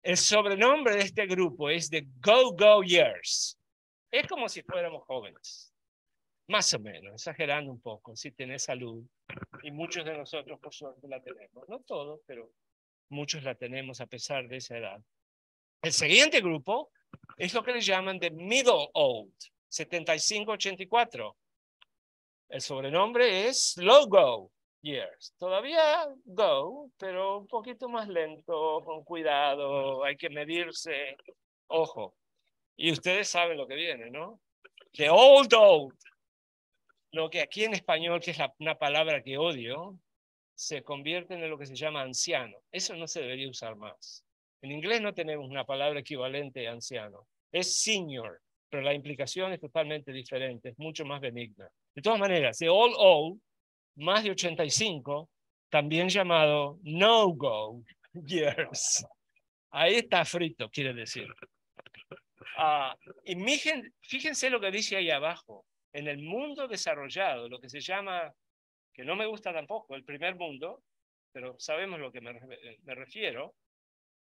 El sobrenombre de este grupo es The Go Go Years. Es como si fuéramos jóvenes. Más o menos, exagerando un poco, si tenés salud. Y muchos de nosotros, por suerte, la tenemos. No todos, pero muchos la tenemos a pesar de esa edad. El siguiente grupo es lo que le llaman de middle old, 75-84. El sobrenombre es low-go years. Todavía go, pero un poquito más lento, con cuidado, hay que medirse. Ojo. Y ustedes saben lo que viene, ¿no? The old old lo que aquí en español, que es una palabra que odio, se convierte en lo que se llama anciano. Eso no se debería usar más. En inglés no tenemos una palabra equivalente a anciano. Es senior, pero la implicación es totalmente diferente, es mucho más benigna. De todas maneras, de all old, más de 85, también llamado no-go years. Ahí está frito, quiere decir. Ah, y fíjense lo que dice ahí abajo en el mundo desarrollado, lo que se llama, que no me gusta tampoco, el primer mundo, pero sabemos a lo que eh, me, refiero,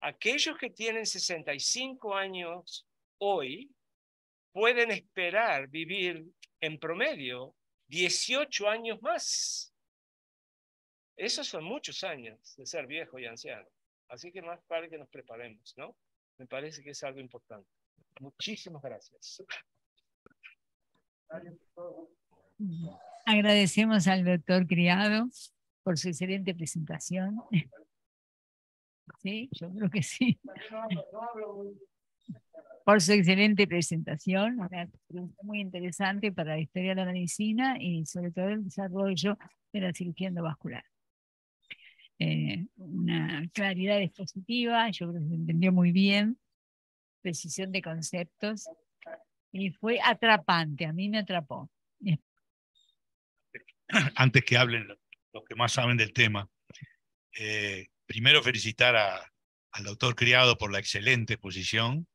aquellos que tienen 65 años hoy pueden esperar vivir en promedio 18 años más. Esos son muchos años de ser viejo y anciano. Así que más vale que nos preparemos, ¿no? Me parece que es algo importante. Muchísimas gracias. Agradecemos al doctor Criado por su excelente presentación. Sí, yo creo que sí. Por su excelente presentación, muy interesante para la historia de la medicina y sobre todo el desarrollo de la cirugía endovascular. Eh, una claridad expositiva, yo creo que se entendió muy bien, precisión de conceptos y fue atrapante, a mí me atrapó. Antes que hablen los que más saben del tema, eh, primero felicitar al doctor Criado por la excelente exposición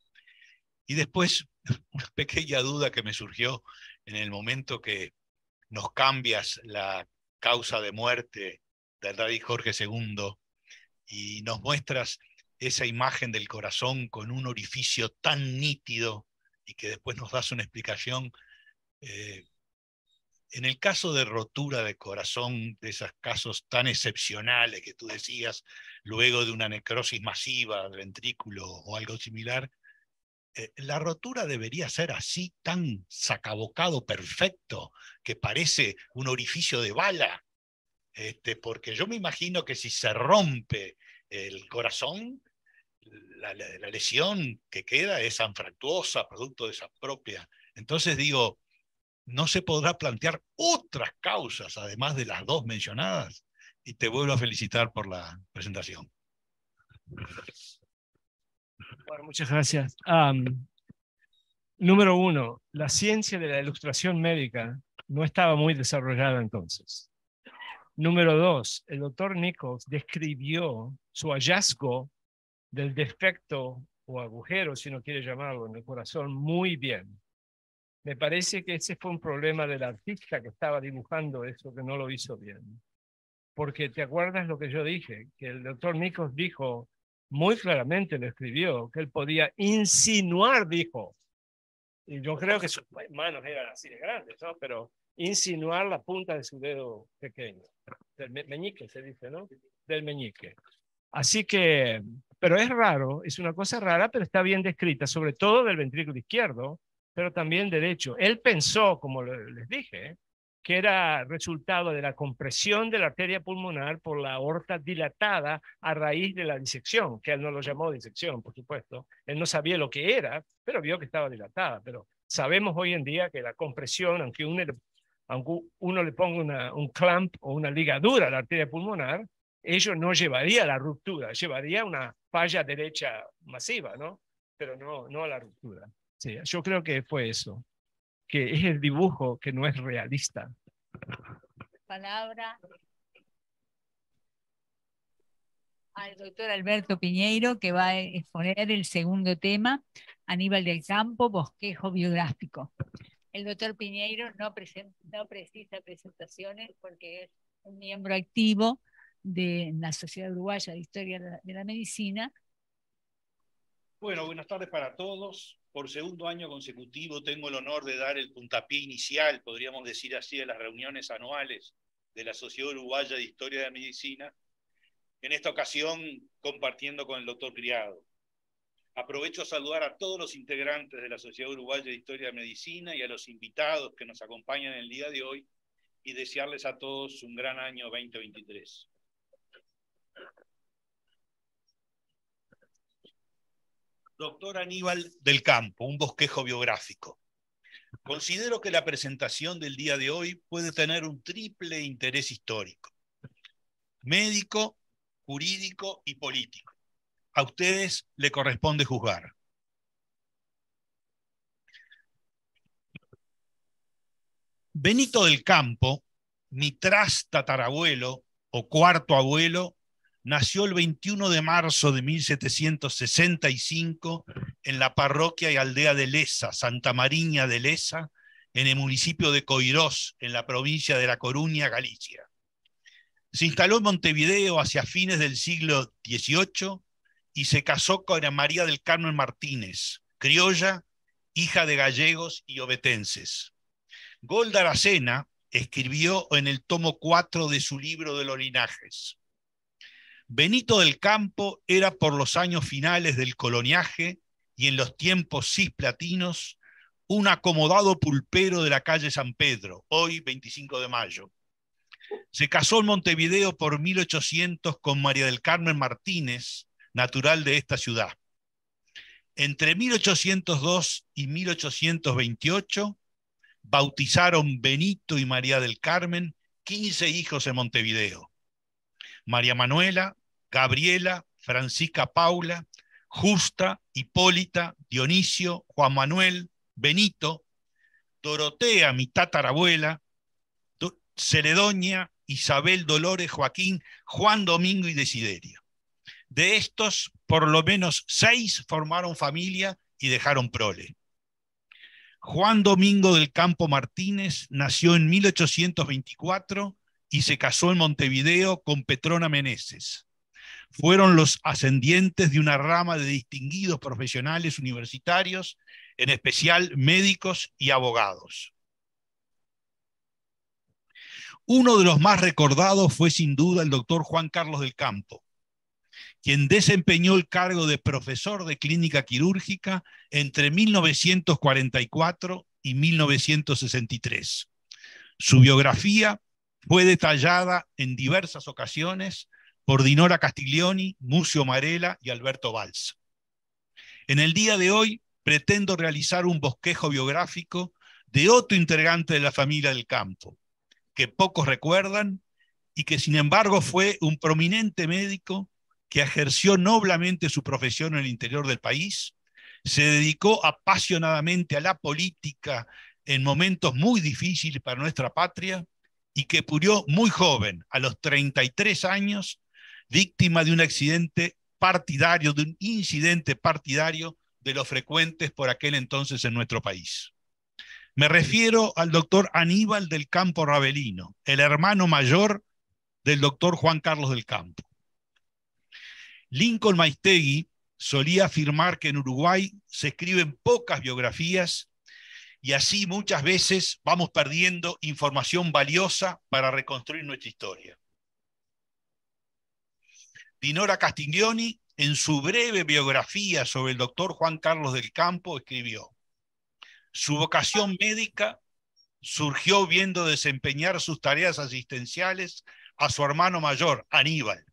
y después una pequeña duda que me surgió en el momento que nos cambias la causa de muerte del rey Jorge II y nos muestras esa imagen del corazón con un orificio tan nítido y que después nos das una explicación. Eh, en el caso de rotura de corazón, de esos casos tan excepcionales que tú decías, luego de una necrosis masiva del ventrículo o algo similar, eh, la rotura debería ser así, tan sacabocado perfecto, que parece un orificio de bala. Este, porque yo me imagino que si se rompe el corazón, la, lesión que queda es anfractuosa, producto de esa propia. Entonces digo, no se podrá plantear otras causas, además de las dos mencionadas. Y te vuelvo a felicitar por la presentación. muchas gracias. número uno, la ciencia de la ilustración médica no estaba muy desarrollada entonces. Número dos, el doctor Nichols describió su hallazgo del defecto o agujero, si no quiere llamarlo, en el corazón muy bien. Me parece que ese fue un problema del artista que estaba dibujando eso, que no lo hizo bien. Porque te acuerdas lo que yo dije, que el doctor Nikos dijo muy claramente, lo escribió, que él podía insinuar, dijo. Y yo creo que sus manos eran así de grandes, Pero insinuar la punta de su dedo pequeño, del meñique se dice, ¿no? Del meñique. Así que pero es raro, es una cosa rara, pero está bien descrita, sobre todo del ventrículo izquierdo, pero también derecho. Él pensó, como les dije, que era resultado de la compresión de la arteria pulmonar por la aorta dilatada a raíz de la disección, que él no lo llamó disección, por supuesto. Él no sabía lo que era, pero vio que estaba dilatada. Pero sabemos hoy en día que la compresión, aunque uno le, ponga un clamp o una ligadura a la arteria pulmonar, ello no llevaría a la ruptura, llevaría una falla derecha masiva, ¿no? Pero no, no a la ruptura. Sí, yo creo que fue eso, que es el dibujo que no es realista. Palabra al doctor Alberto Piñeiro, que va a exponer el segundo tema, Aníbal del Campo, bosquejo biográfico. El doctor Piñeiro no, no precisa presentaciones porque es un miembro activo de la Sociedad Uruguaya de Historia de la Medicina. Bueno, buenas tardes para todos. Por segundo año consecutivo tengo el honor de dar el puntapié inicial, podríamos decir así, de las reuniones anuales de la Sociedad Uruguaya de Historia de la Medicina, en esta ocasión compartiendo con el doctor Criado. Aprovecho a saludar a todos los integrantes de la Sociedad Uruguaya de Historia de la Medicina y a los invitados que nos acompañan el día de hoy y desearles a todos un gran año 2023. Doctor Aníbal del Campo, un bosquejo biográfico. Considero que la presentación del día de hoy puede tener un triple interés histórico, médico, jurídico y político. A ustedes le corresponde juzgar. Benito del Campo, mi tras tatarabuelo o cuarto abuelo, nació el 21 de marzo de 1765 en la parroquia y aldea de Lesa, Santa Mariña de Lesa, en el municipio de Coirós, en la provincia de La Coruña, Galicia. Se instaló en Montevideo hacia fines del siglo XVIII y se casó con María del Carmen Martínez, criolla, hija de gallegos y obetenses. Golda Aracena escribió en el tomo 4 de su libro de los linajes Benito del Campo era por los años finales del coloniaje y en los tiempos cisplatinos un acomodado pulpero de la calle San Pedro, hoy 25 de mayo. Se casó en Montevideo por 1800 con María del Carmen Martínez, natural de esta ciudad. Entre 1802 y 1828 bautizaron Benito y María del Carmen 15 hijos en Montevideo. María Manuela, Gabriela, Francisca Paula, Justa, Hipólita, Dionisio, Juan Manuel, Benito, Dorotea, mi tatarabuela, Ceredoña, Isabel Dolores, Joaquín, Juan Domingo y Desiderio. De estos, por lo menos seis formaron familia y dejaron prole. Juan Domingo del Campo Martínez nació en 1824 y se casó en Montevideo con Petrona Meneses fueron los ascendientes de una rama de distinguidos profesionales universitarios, en especial médicos y abogados. Uno de los más recordados fue sin duda el doctor Juan Carlos del Campo, quien desempeñó el cargo de profesor de clínica quirúrgica entre 1944 y 1963. Su biografía fue detallada en diversas ocasiones por Dinora Castiglioni, Mucio Marela y Alberto Balsa. En el día de hoy pretendo realizar un bosquejo biográfico de otro integrante de la familia del campo, que pocos recuerdan y que sin embargo fue un prominente médico que ejerció noblemente su profesión en el interior del país, se dedicó apasionadamente a la política en momentos muy difíciles para nuestra patria y que murió muy joven, a los 33 años, víctima de un accidente partidario, de un incidente partidario de los frecuentes por aquel entonces en nuestro país. Me refiero al doctor Aníbal del Campo Ravelino, el hermano mayor del doctor Juan Carlos del Campo. Lincoln Maistegui solía afirmar que en Uruguay se escriben pocas biografías y así muchas veces vamos perdiendo información valiosa para reconstruir nuestra historia. Dinora Castiglioni, en su breve biografía sobre el doctor Juan Carlos del Campo, escribió, su vocación médica surgió viendo desempeñar sus tareas asistenciales a su hermano mayor, Aníbal,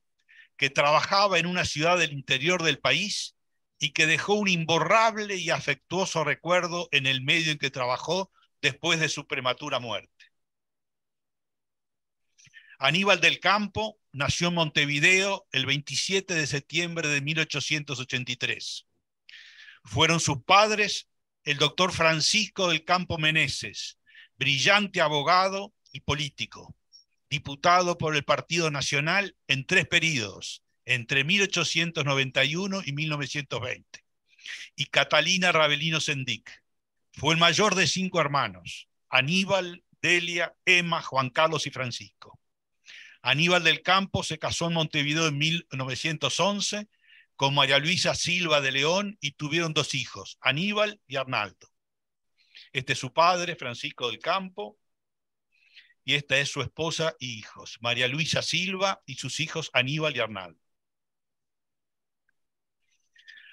que trabajaba en una ciudad del interior del país y que dejó un imborrable y afectuoso recuerdo en el medio en que trabajó después de su prematura muerte. Aníbal del Campo nació en Montevideo el 27 de septiembre de 1883. Fueron sus padres el doctor Francisco del Campo Meneses, brillante abogado y político, diputado por el Partido Nacional en tres períodos, entre 1891 y 1920, y Catalina Ravelino Sendic. Fue el mayor de cinco hermanos, Aníbal, Delia, Emma, Juan Carlos y Francisco. Aníbal del Campo se casó en Montevideo en 1911 con María Luisa Silva de León y tuvieron dos hijos, Aníbal y Arnaldo. Este es su padre, Francisco del Campo, y esta es su esposa y hijos, María Luisa Silva y sus hijos Aníbal y Arnaldo.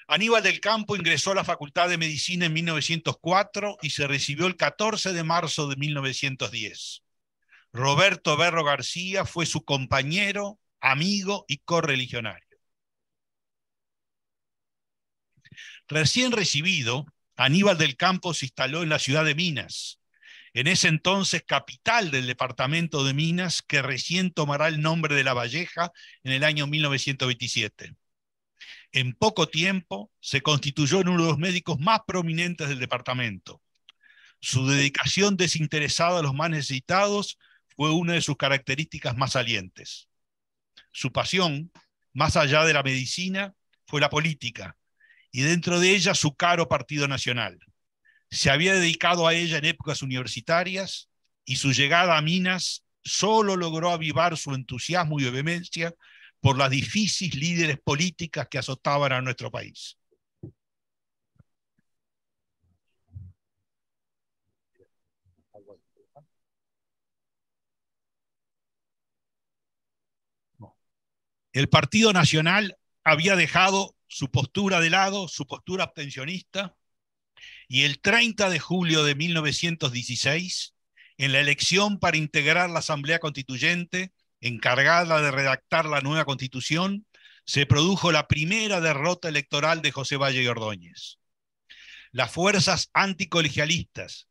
Aníbal del Campo ingresó a la Facultad de Medicina en 1904 y se recibió el 14 de marzo de 1910. Roberto Berro García fue su compañero, amigo y correligionario. Recién recibido, Aníbal del Campo se instaló en la ciudad de Minas, en ese entonces capital del departamento de Minas, que recién tomará el nombre de La Valleja en el año 1927. En poco tiempo se constituyó en uno de los médicos más prominentes del departamento. Su dedicación desinteresada a los más necesitados fue una de sus características más salientes. Su pasión, más allá de la medicina, fue la política, y dentro de ella su caro Partido Nacional. Se había dedicado a ella en épocas universitarias y su llegada a Minas solo logró avivar su entusiasmo y vehemencia por las difíciles líderes políticas que azotaban a nuestro país. El Partido Nacional había dejado su postura de lado, su postura abstencionista, y el 30 de julio de 1916, en la elección para integrar la Asamblea Constituyente, encargada de redactar la nueva constitución, se produjo la primera derrota electoral de José Valle y Ordóñez. Las fuerzas anticolegialistas,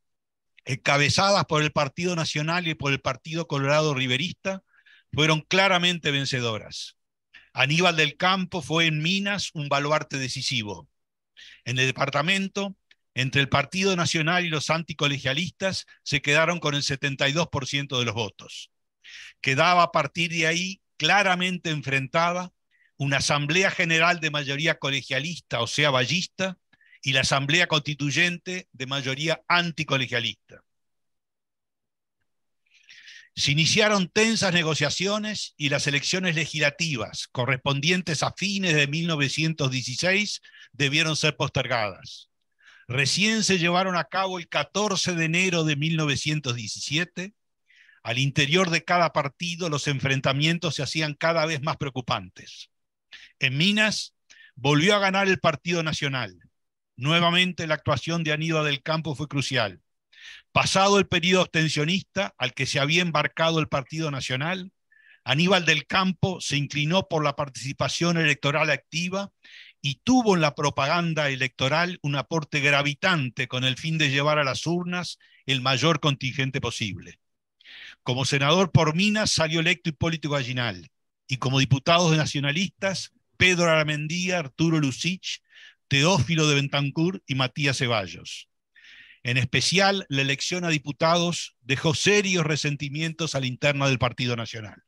encabezadas por el Partido Nacional y por el Partido Colorado Riverista, fueron claramente vencedoras. Aníbal del Campo fue en Minas un baluarte decisivo. En el departamento, entre el Partido Nacional y los anticolegialistas se quedaron con el 72% de los votos. Quedaba a partir de ahí claramente enfrentada una Asamblea General de mayoría colegialista, o sea, vallista, y la Asamblea Constituyente de mayoría anticolegialista. Se iniciaron tensas negociaciones y las elecciones legislativas correspondientes a fines de 1916 debieron ser postergadas. Recién se llevaron a cabo el 14 de enero de 1917. Al interior de cada partido los enfrentamientos se hacían cada vez más preocupantes. En Minas volvió a ganar el Partido Nacional. Nuevamente la actuación de Aníbal del Campo fue crucial. Pasado el periodo abstencionista al que se había embarcado el Partido Nacional, Aníbal del Campo se inclinó por la participación electoral activa y tuvo en la propaganda electoral un aporte gravitante con el fin de llevar a las urnas el mayor contingente posible. Como senador por Minas salió electo y político Gallinal y como diputados nacionalistas Pedro Aramendía, Arturo Lucich, Teófilo de Bentancur y Matías Ceballos. En especial, la elección a diputados dejó serios resentimientos al interno del Partido Nacional.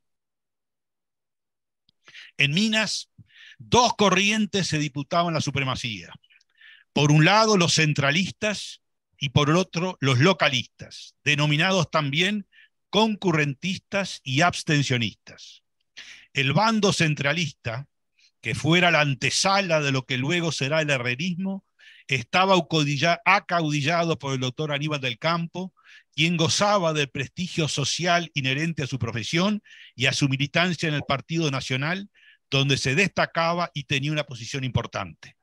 En Minas, dos corrientes se disputaban la supremacía. Por un lado, los centralistas y por otro, los localistas, denominados también concurrentistas y abstencionistas. El bando centralista, que fuera la antesala de lo que luego será el herrerismo, estaba acaudillado por el doctor Aníbal del Campo, quien gozaba del prestigio social inherente a su profesión y a su militancia en el Partido Nacional, donde se destacaba y tenía una posición importante.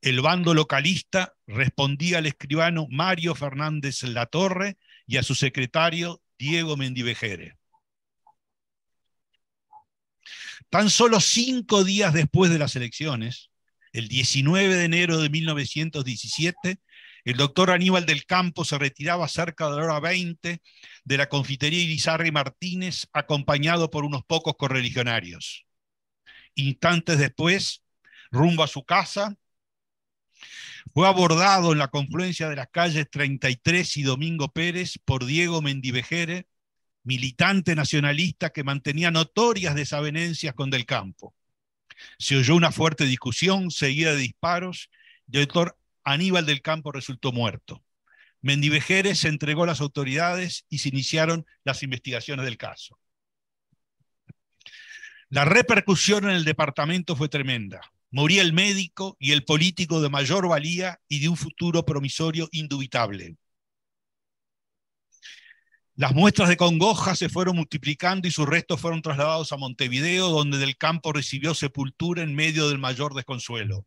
El bando localista respondía al escribano Mario Fernández Latorre y a su secretario Diego Mendivejere. Tan solo cinco días después de las elecciones, el 19 de enero de 1917, el doctor Aníbal del Campo se retiraba cerca de la hora 20 de la confitería Irizarry Martínez, acompañado por unos pocos correligionarios. Instantes después, rumbo a su casa, fue abordado en la confluencia de las calles 33 y Domingo Pérez por Diego Mendivejere, militante nacionalista que mantenía notorias desavenencias con Del Campo. Se oyó una fuerte discusión seguida de disparos y el doctor Aníbal del Campo resultó muerto. Mendivejeres se entregó a las autoridades y se iniciaron las investigaciones del caso. La repercusión en el departamento fue tremenda. Moría el médico y el político de mayor valía y de un futuro promisorio indubitable. Las muestras de congoja se fueron multiplicando y sus restos fueron trasladados a Montevideo, donde del campo recibió sepultura en medio del mayor desconsuelo.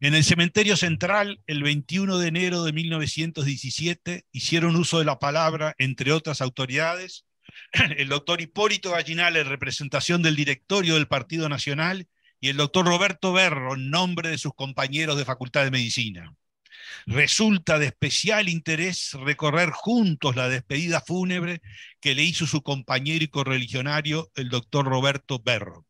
En el cementerio central, el 21 de enero de 1917, hicieron uso de la palabra, entre otras autoridades, el doctor Hipólito Gallinal en representación del directorio del Partido Nacional y el doctor Roberto Berro en nombre de sus compañeros de Facultad de Medicina. Resulta de especial interés recorrer juntos la despedida fúnebre que le hizo su compañero y correligionario, el doctor Roberto Berro.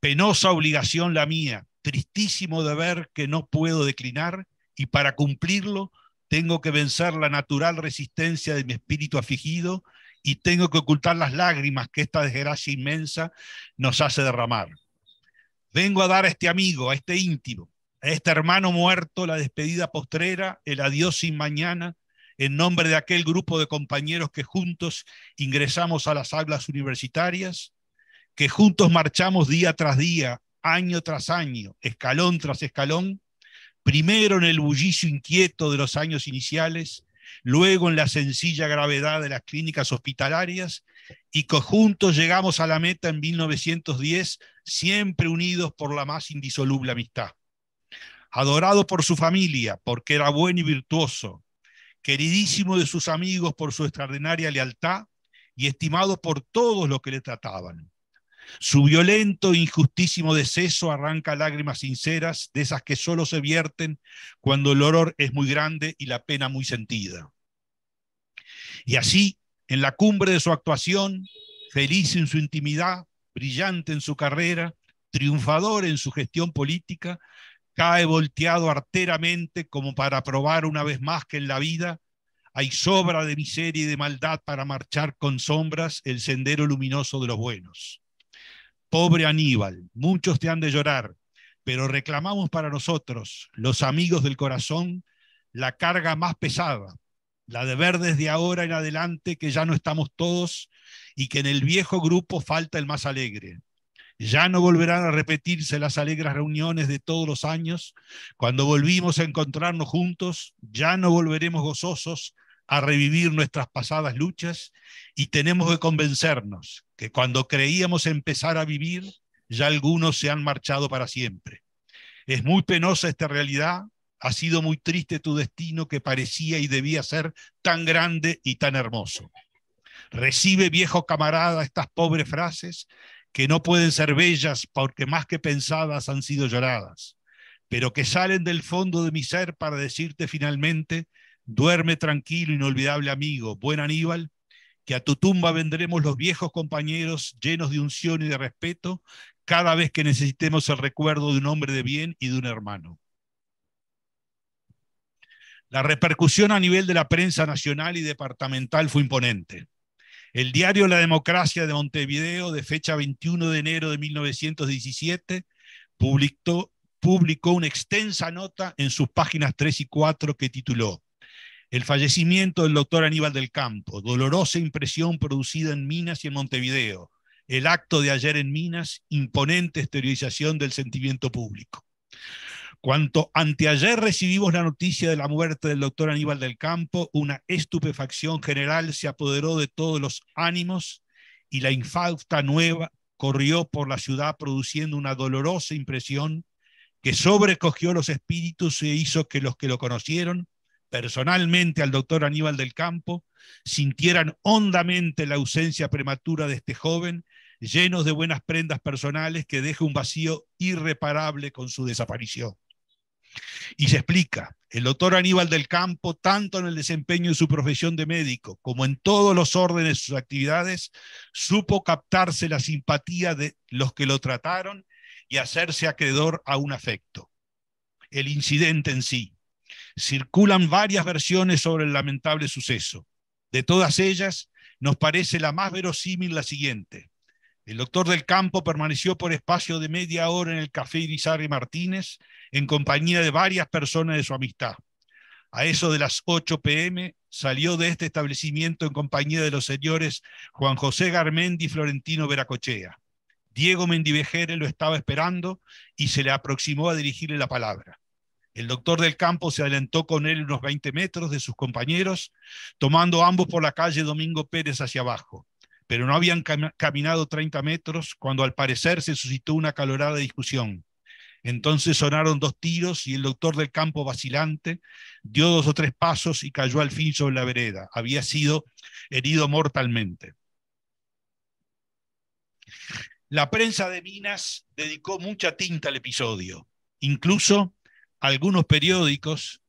Penosa obligación la mía, tristísimo deber que no puedo declinar y para cumplirlo tengo que vencer la natural resistencia de mi espíritu afligido y tengo que ocultar las lágrimas que esta desgracia inmensa nos hace derramar. Vengo a dar a este amigo, a este íntimo, este hermano muerto, la despedida postrera, el adiós sin mañana, en nombre de aquel grupo de compañeros que juntos ingresamos a las aulas universitarias, que juntos marchamos día tras día, año tras año, escalón tras escalón, primero en el bullicio inquieto de los años iniciales, luego en la sencilla gravedad de las clínicas hospitalarias y que juntos llegamos a la meta en 1910, siempre unidos por la más indisoluble amistad adorado por su familia porque era bueno y virtuoso, queridísimo de sus amigos por su extraordinaria lealtad y estimado por todos los que le trataban. Su violento e injustísimo deceso arranca lágrimas sinceras, de esas que solo se vierten cuando el horror es muy grande y la pena muy sentida. Y así, en la cumbre de su actuación, feliz en su intimidad, brillante en su carrera, triunfador en su gestión política, cae volteado arteramente como para probar una vez más que en la vida hay sobra de miseria y de maldad para marchar con sombras el sendero luminoso de los buenos. Pobre Aníbal, muchos te han de llorar, pero reclamamos para nosotros, los amigos del corazón, la carga más pesada, la de ver desde ahora en adelante que ya no estamos todos y que en el viejo grupo falta el más alegre, ya no volverán a repetirse las alegres reuniones de todos los años. Cuando volvimos a encontrarnos juntos, ya no volveremos gozosos a revivir nuestras pasadas luchas y tenemos que convencernos que cuando creíamos empezar a vivir, ya algunos se han marchado para siempre. Es muy penosa esta realidad, ha sido muy triste tu destino que parecía y debía ser tan grande y tan hermoso. Recibe, viejo camarada, estas pobres frases que no pueden ser bellas porque más que pensadas han sido lloradas, pero que salen del fondo de mi ser para decirte finalmente, duerme tranquilo, inolvidable amigo, buen Aníbal, que a tu tumba vendremos los viejos compañeros llenos de unción y de respeto cada vez que necesitemos el recuerdo de un hombre de bien y de un hermano. La repercusión a nivel de la prensa nacional y departamental fue imponente. El diario La Democracia de Montevideo, de fecha 21 de enero de 1917, publicó, publicó una extensa nota en sus páginas 3 y 4 que tituló El fallecimiento del doctor Aníbal del Campo, dolorosa impresión producida en Minas y en Montevideo. El acto de ayer en Minas, imponente exteriorización del sentimiento público. Cuanto anteayer recibimos la noticia de la muerte del doctor Aníbal del Campo, una estupefacción general se apoderó de todos los ánimos y la infausta nueva corrió por la ciudad produciendo una dolorosa impresión que sobrecogió los espíritus e hizo que los que lo conocieron personalmente al doctor Aníbal del Campo sintieran hondamente la ausencia prematura de este joven, llenos de buenas prendas personales que deja un vacío irreparable con su desaparición. Y se explica, el doctor Aníbal del Campo, tanto en el desempeño de su profesión de médico como en todos los órdenes de sus actividades, supo captarse la simpatía de los que lo trataron y hacerse acreedor a un afecto. El incidente en sí. Circulan varias versiones sobre el lamentable suceso. De todas ellas, nos parece la más verosímil la siguiente. El doctor del campo permaneció por espacio de media hora en el café Irizarri Martínez, en compañía de varias personas de su amistad. A eso de las 8 pm salió de este establecimiento en compañía de los señores Juan José Garmendi y Florentino Veracochea. Diego Mendivejere lo estaba esperando y se le aproximó a dirigirle la palabra. El doctor del campo se adelantó con él unos 20 metros de sus compañeros, tomando ambos por la calle Domingo Pérez hacia abajo pero no habían caminado 30 metros cuando al parecer se suscitó una calorada discusión. Entonces sonaron dos tiros y el doctor del campo vacilante dio dos o tres pasos y cayó al fin sobre la vereda. Había sido herido mortalmente. La prensa de Minas dedicó mucha tinta al episodio. Incluso algunos periódicos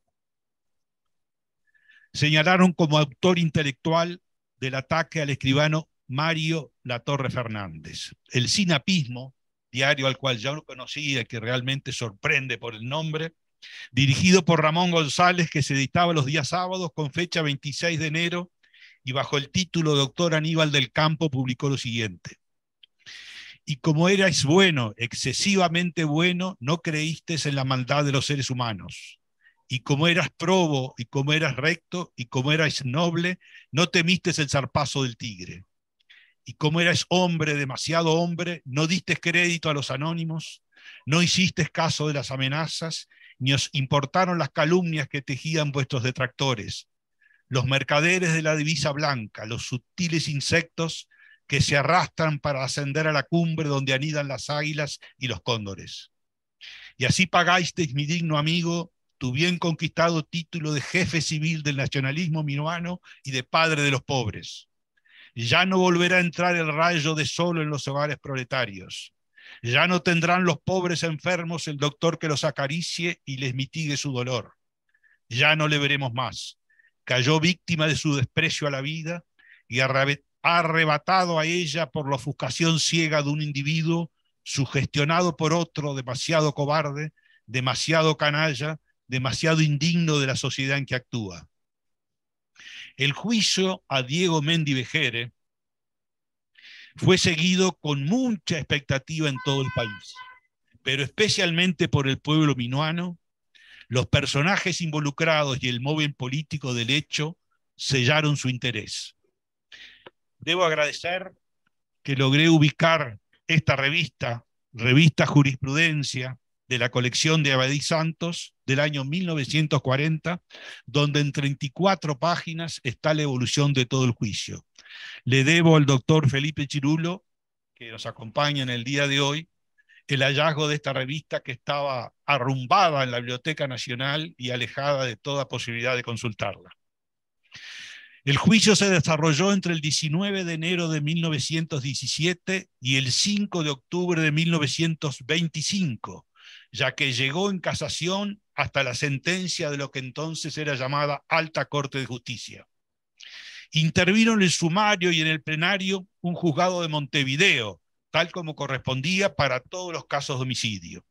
señalaron como autor intelectual del ataque al escribano Mario Latorre Fernández. El Sinapismo, diario al cual ya no conocía que realmente sorprende por el nombre, dirigido por Ramón González, que se editaba los días sábados con fecha 26 de enero y bajo el título Doctor Aníbal del Campo publicó lo siguiente. Y como eras bueno, excesivamente bueno, no creíste en la maldad de los seres humanos. Y como eras probo, y como eras recto, y como eras noble, no temiste el zarpazo del tigre y como eres hombre, demasiado hombre, no diste crédito a los anónimos, no hiciste caso de las amenazas, ni os importaron las calumnias que tejían vuestros detractores, los mercaderes de la divisa blanca, los sutiles insectos que se arrastran para ascender a la cumbre donde anidan las águilas y los cóndores. Y así pagasteis, mi digno amigo, tu bien conquistado título de jefe civil del nacionalismo minuano y de padre de los pobres. Ya no volverá a entrar el rayo de sol en los hogares proletarios. Ya no tendrán los pobres enfermos el doctor que los acaricie y les mitigue su dolor. Ya no le veremos más. Cayó víctima de su desprecio a la vida y arrebatado a ella por la ofuscación ciega de un individuo sugestionado por otro demasiado cobarde, demasiado canalla, demasiado indigno de la sociedad en que actúa. El juicio a Diego Mendi Vejere fue seguido con mucha expectativa en todo el país, pero especialmente por el pueblo minuano. Los personajes involucrados y el móvil político del hecho sellaron su interés. Debo agradecer que logré ubicar esta revista, Revista Jurisprudencia, de la colección de Abadí Santos del año 1940, donde en 34 páginas está la evolución de todo el juicio. Le debo al doctor Felipe Chirulo, que nos acompaña en el día de hoy, el hallazgo de esta revista que estaba arrumbada en la Biblioteca Nacional y alejada de toda posibilidad de consultarla. El juicio se desarrolló entre el 19 de enero de 1917 y el 5 de octubre de 1925, ya que llegó en casación hasta la sentencia de lo que entonces era llamada Alta Corte de Justicia. Intervino en el sumario y en el plenario un juzgado de Montevideo, tal como correspondía para todos los casos de homicidio.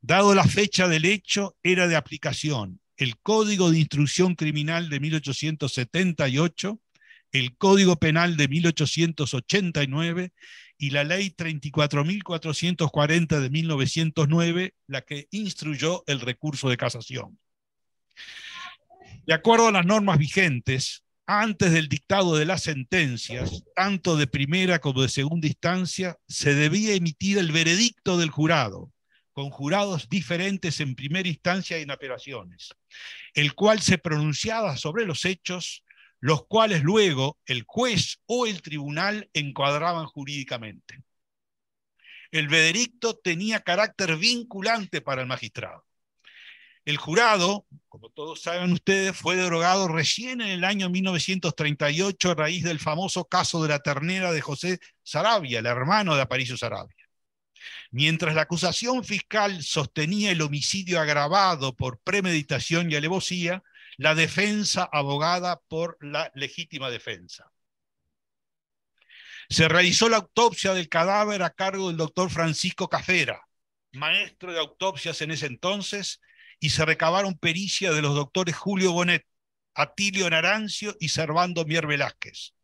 Dado la fecha del hecho, era de aplicación el Código de Instrucción Criminal de 1878, el Código Penal de 1889 y la ley 34.440 de 1909, la que instruyó el recurso de casación. De acuerdo a las normas vigentes, antes del dictado de las sentencias, tanto de primera como de segunda instancia, se debía emitir el veredicto del jurado, con jurados diferentes en primera instancia y en apelaciones, el cual se pronunciaba sobre los hechos los cuales luego el juez o el tribunal encuadraban jurídicamente. El veredicto tenía carácter vinculante para el magistrado. El jurado, como todos saben ustedes, fue derogado recién en el año 1938 a raíz del famoso caso de la ternera de José Sarabia, el hermano de Aparicio Sarabia. Mientras la acusación fiscal sostenía el homicidio agravado por premeditación y alevosía, la defensa abogada por la legítima defensa. Se realizó la autopsia del cadáver a cargo del doctor Francisco Cafera, maestro de autopsias en ese entonces, y se recabaron pericias de los doctores Julio Bonet, Atilio Narancio y Servando Mier Velázquez.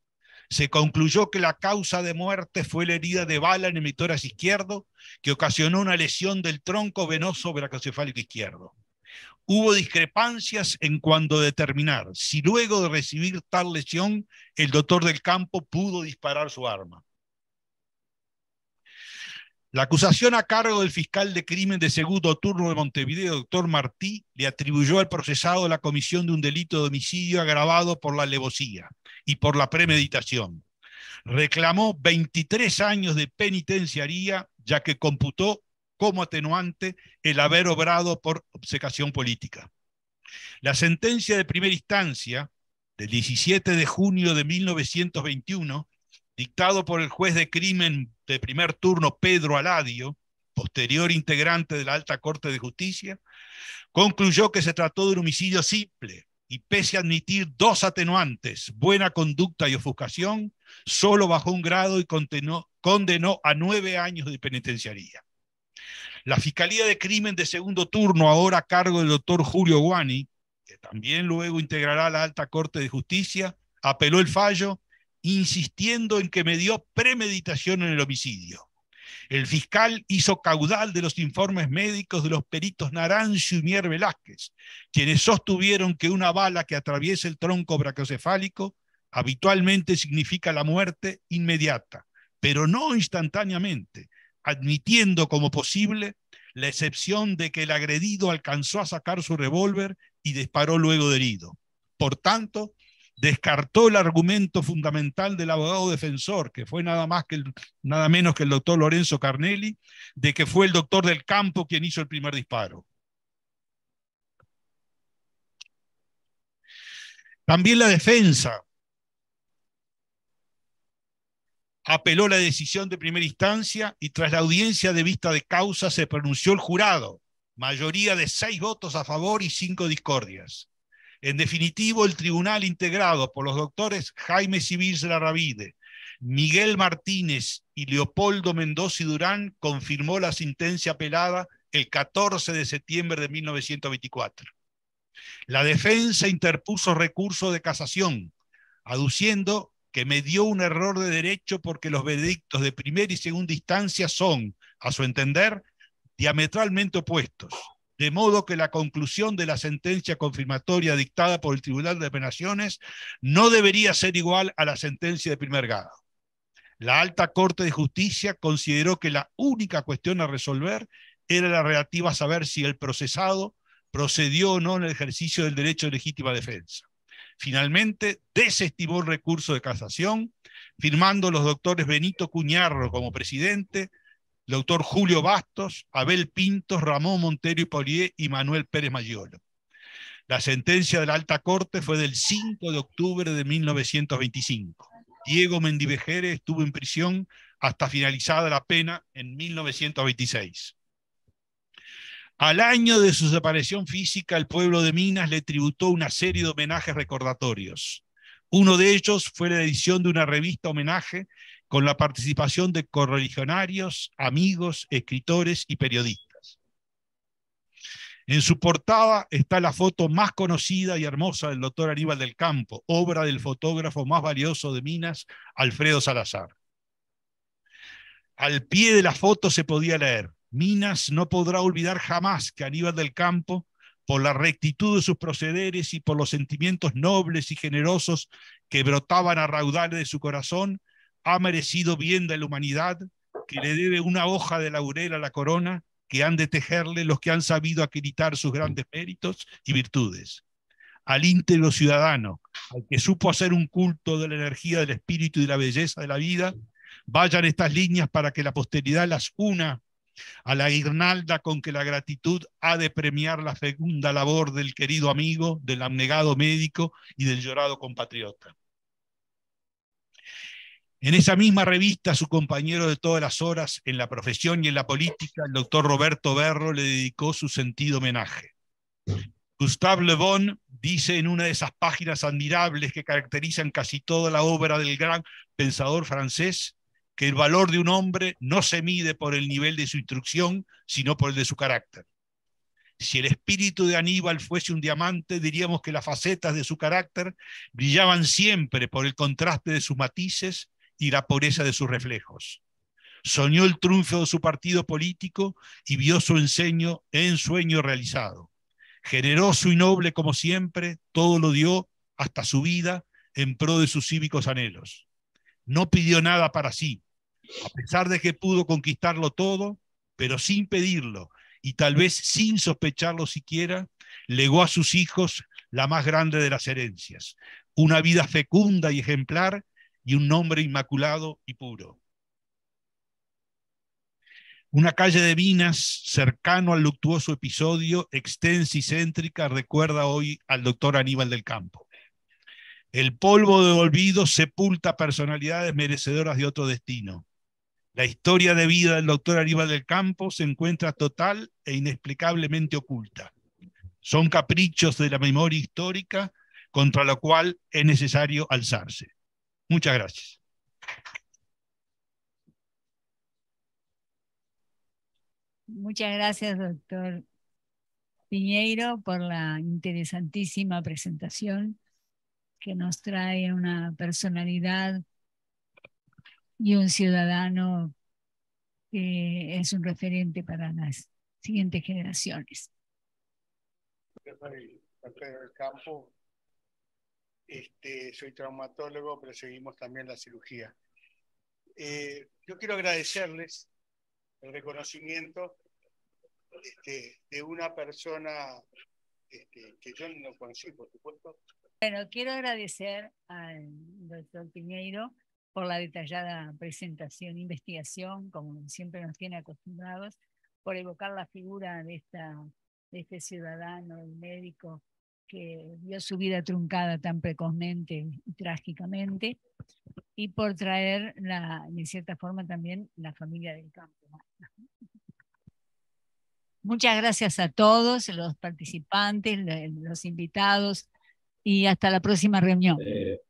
Se concluyó que la causa de muerte fue la herida de bala en el mitoras izquierdo, que ocasionó una lesión del tronco venoso bracocefálico izquierdo. Hubo discrepancias en cuanto a determinar si luego de recibir tal lesión el doctor del campo pudo disparar su arma. La acusación a cargo del fiscal de crimen de segundo turno de Montevideo, doctor Martí, le atribuyó al procesado la comisión de un delito de homicidio agravado por la alevosía y por la premeditación. Reclamó 23 años de penitenciaría, ya que computó como atenuante el haber obrado por obcecación política. La sentencia de primera instancia del 17 de junio de 1921, dictado por el juez de crimen de primer turno Pedro Aladio, posterior integrante de la Alta Corte de Justicia, concluyó que se trató de un homicidio simple y pese a admitir dos atenuantes, buena conducta y ofuscación, solo bajó un grado y condenó, condenó a nueve años de penitenciaría. La Fiscalía de Crimen de Segundo Turno, ahora a cargo del doctor Julio Guani, que también luego integrará la Alta Corte de Justicia, apeló el fallo insistiendo en que me dio premeditación en el homicidio. El fiscal hizo caudal de los informes médicos de los peritos Naranjo y Mier Velázquez, quienes sostuvieron que una bala que atraviesa el tronco brachiocefálico habitualmente significa la muerte inmediata, pero no instantáneamente, admitiendo como posible la excepción de que el agredido alcanzó a sacar su revólver y disparó luego de herido. Por tanto, descartó el argumento fundamental del abogado defensor, que fue nada, más que nada menos que el doctor Lorenzo Carnelli, de que fue el doctor del campo quien hizo el primer disparo. También la defensa apeló la decisión de primera instancia y tras la audiencia de vista de causa se pronunció el jurado, mayoría de seis votos a favor y cinco discordias. En definitivo, el tribunal integrado por los doctores Jaime Civil Larravide, Miguel Martínez y Leopoldo Mendoza y Durán confirmó la sentencia apelada el 14 de septiembre de 1924. La defensa interpuso recurso de casación, aduciendo que me dio un error de derecho porque los veredictos de primera y segunda instancia son, a su entender, diametralmente opuestos, de modo que la conclusión de la sentencia confirmatoria dictada por el Tribunal de Penaciones no debería ser igual a la sentencia de primer grado. La Alta Corte de Justicia consideró que la única cuestión a resolver era la relativa a saber si el procesado procedió o no en el ejercicio del derecho de legítima defensa. Finalmente, desestimó el recurso de casación, firmando los doctores Benito Cuñarro como presidente, el doctor Julio Bastos, Abel Pintos, Ramón Montero y Paulier, y Manuel Pérez Mayolo. La sentencia de la Alta Corte fue del 5 de octubre de 1925. Diego Mendivejere estuvo en prisión hasta finalizada la pena en 1926. Al año de su desaparición física, el pueblo de Minas le tributó una serie de homenajes recordatorios. Uno de ellos fue la edición de una revista homenaje con la participación de correligionarios, amigos, escritores y periodistas. En su portada está la foto más conocida y hermosa del doctor Aníbal del Campo, obra del fotógrafo más valioso de Minas, Alfredo Salazar. Al pie de la foto se podía leer, Minas no podrá olvidar jamás que Aníbal del Campo, por la rectitud de sus procederes y por los sentimientos nobles y generosos que brotaban a raudales de su corazón, ha merecido bien de la humanidad, que le debe una hoja de laurel a la corona que han de tejerle los que han sabido acreditar sus grandes méritos y virtudes. Al íntegro ciudadano, al que supo hacer un culto de la energía del espíritu y de la belleza de la vida, vayan estas líneas para que la posteridad las una a la guirnalda con que la gratitud ha de premiar la fecunda labor del querido amigo, del abnegado médico y del llorado compatriota. En esa misma revista, su compañero de todas las horas en la profesión y en la política, el doctor Roberto Berro, le dedicó su sentido homenaje. Gustave Le Bon dice en una de esas páginas admirables que caracterizan casi toda la obra del gran pensador francés, que el valor de un hombre no se mide por el nivel de su instrucción, sino por el de su carácter. Si el espíritu de Aníbal fuese un diamante, diríamos que las facetas de su carácter brillaban siempre por el contraste de sus matices y la pureza de sus reflejos. Soñó el triunfo de su partido político y vio su enseño en sueño realizado. Generoso y noble como siempre, todo lo dio hasta su vida en pro de sus cívicos anhelos. No pidió nada para sí, a pesar de que pudo conquistarlo todo, pero sin pedirlo y tal vez sin sospecharlo siquiera, legó a sus hijos la más grande de las herencias, una vida fecunda y ejemplar y un nombre inmaculado y puro. Una calle de Minas, cercano al luctuoso episodio, extensa y céntrica, recuerda hoy al doctor Aníbal del Campo. El polvo de olvido sepulta personalidades merecedoras de otro destino. La historia de vida del doctor Arriba del Campo se encuentra total e inexplicablemente oculta. Son caprichos de la memoria histórica contra la cual es necesario alzarse. Muchas gracias. Muchas gracias, doctor Piñeiro, por la interesantísima presentación que nos trae una personalidad y un ciudadano que es un referente para las siguientes generaciones. Campo, este, soy traumatólogo, pero seguimos también la cirugía. Eh, yo quiero agradecerles el reconocimiento este, de una persona este, que yo no conocí, por supuesto. Bueno, quiero agradecer al doctor Piñeiro por la detallada presentación, investigación, como siempre nos tiene acostumbrados, por evocar la figura de, esta, de este ciudadano, el médico, que vio su vida truncada tan precozmente y trágicamente, y por traer, la, cierta forma, también la familia del campo. Muchas gracias a todos, los participantes, los invitados, y hasta la próxima reunión. Eh,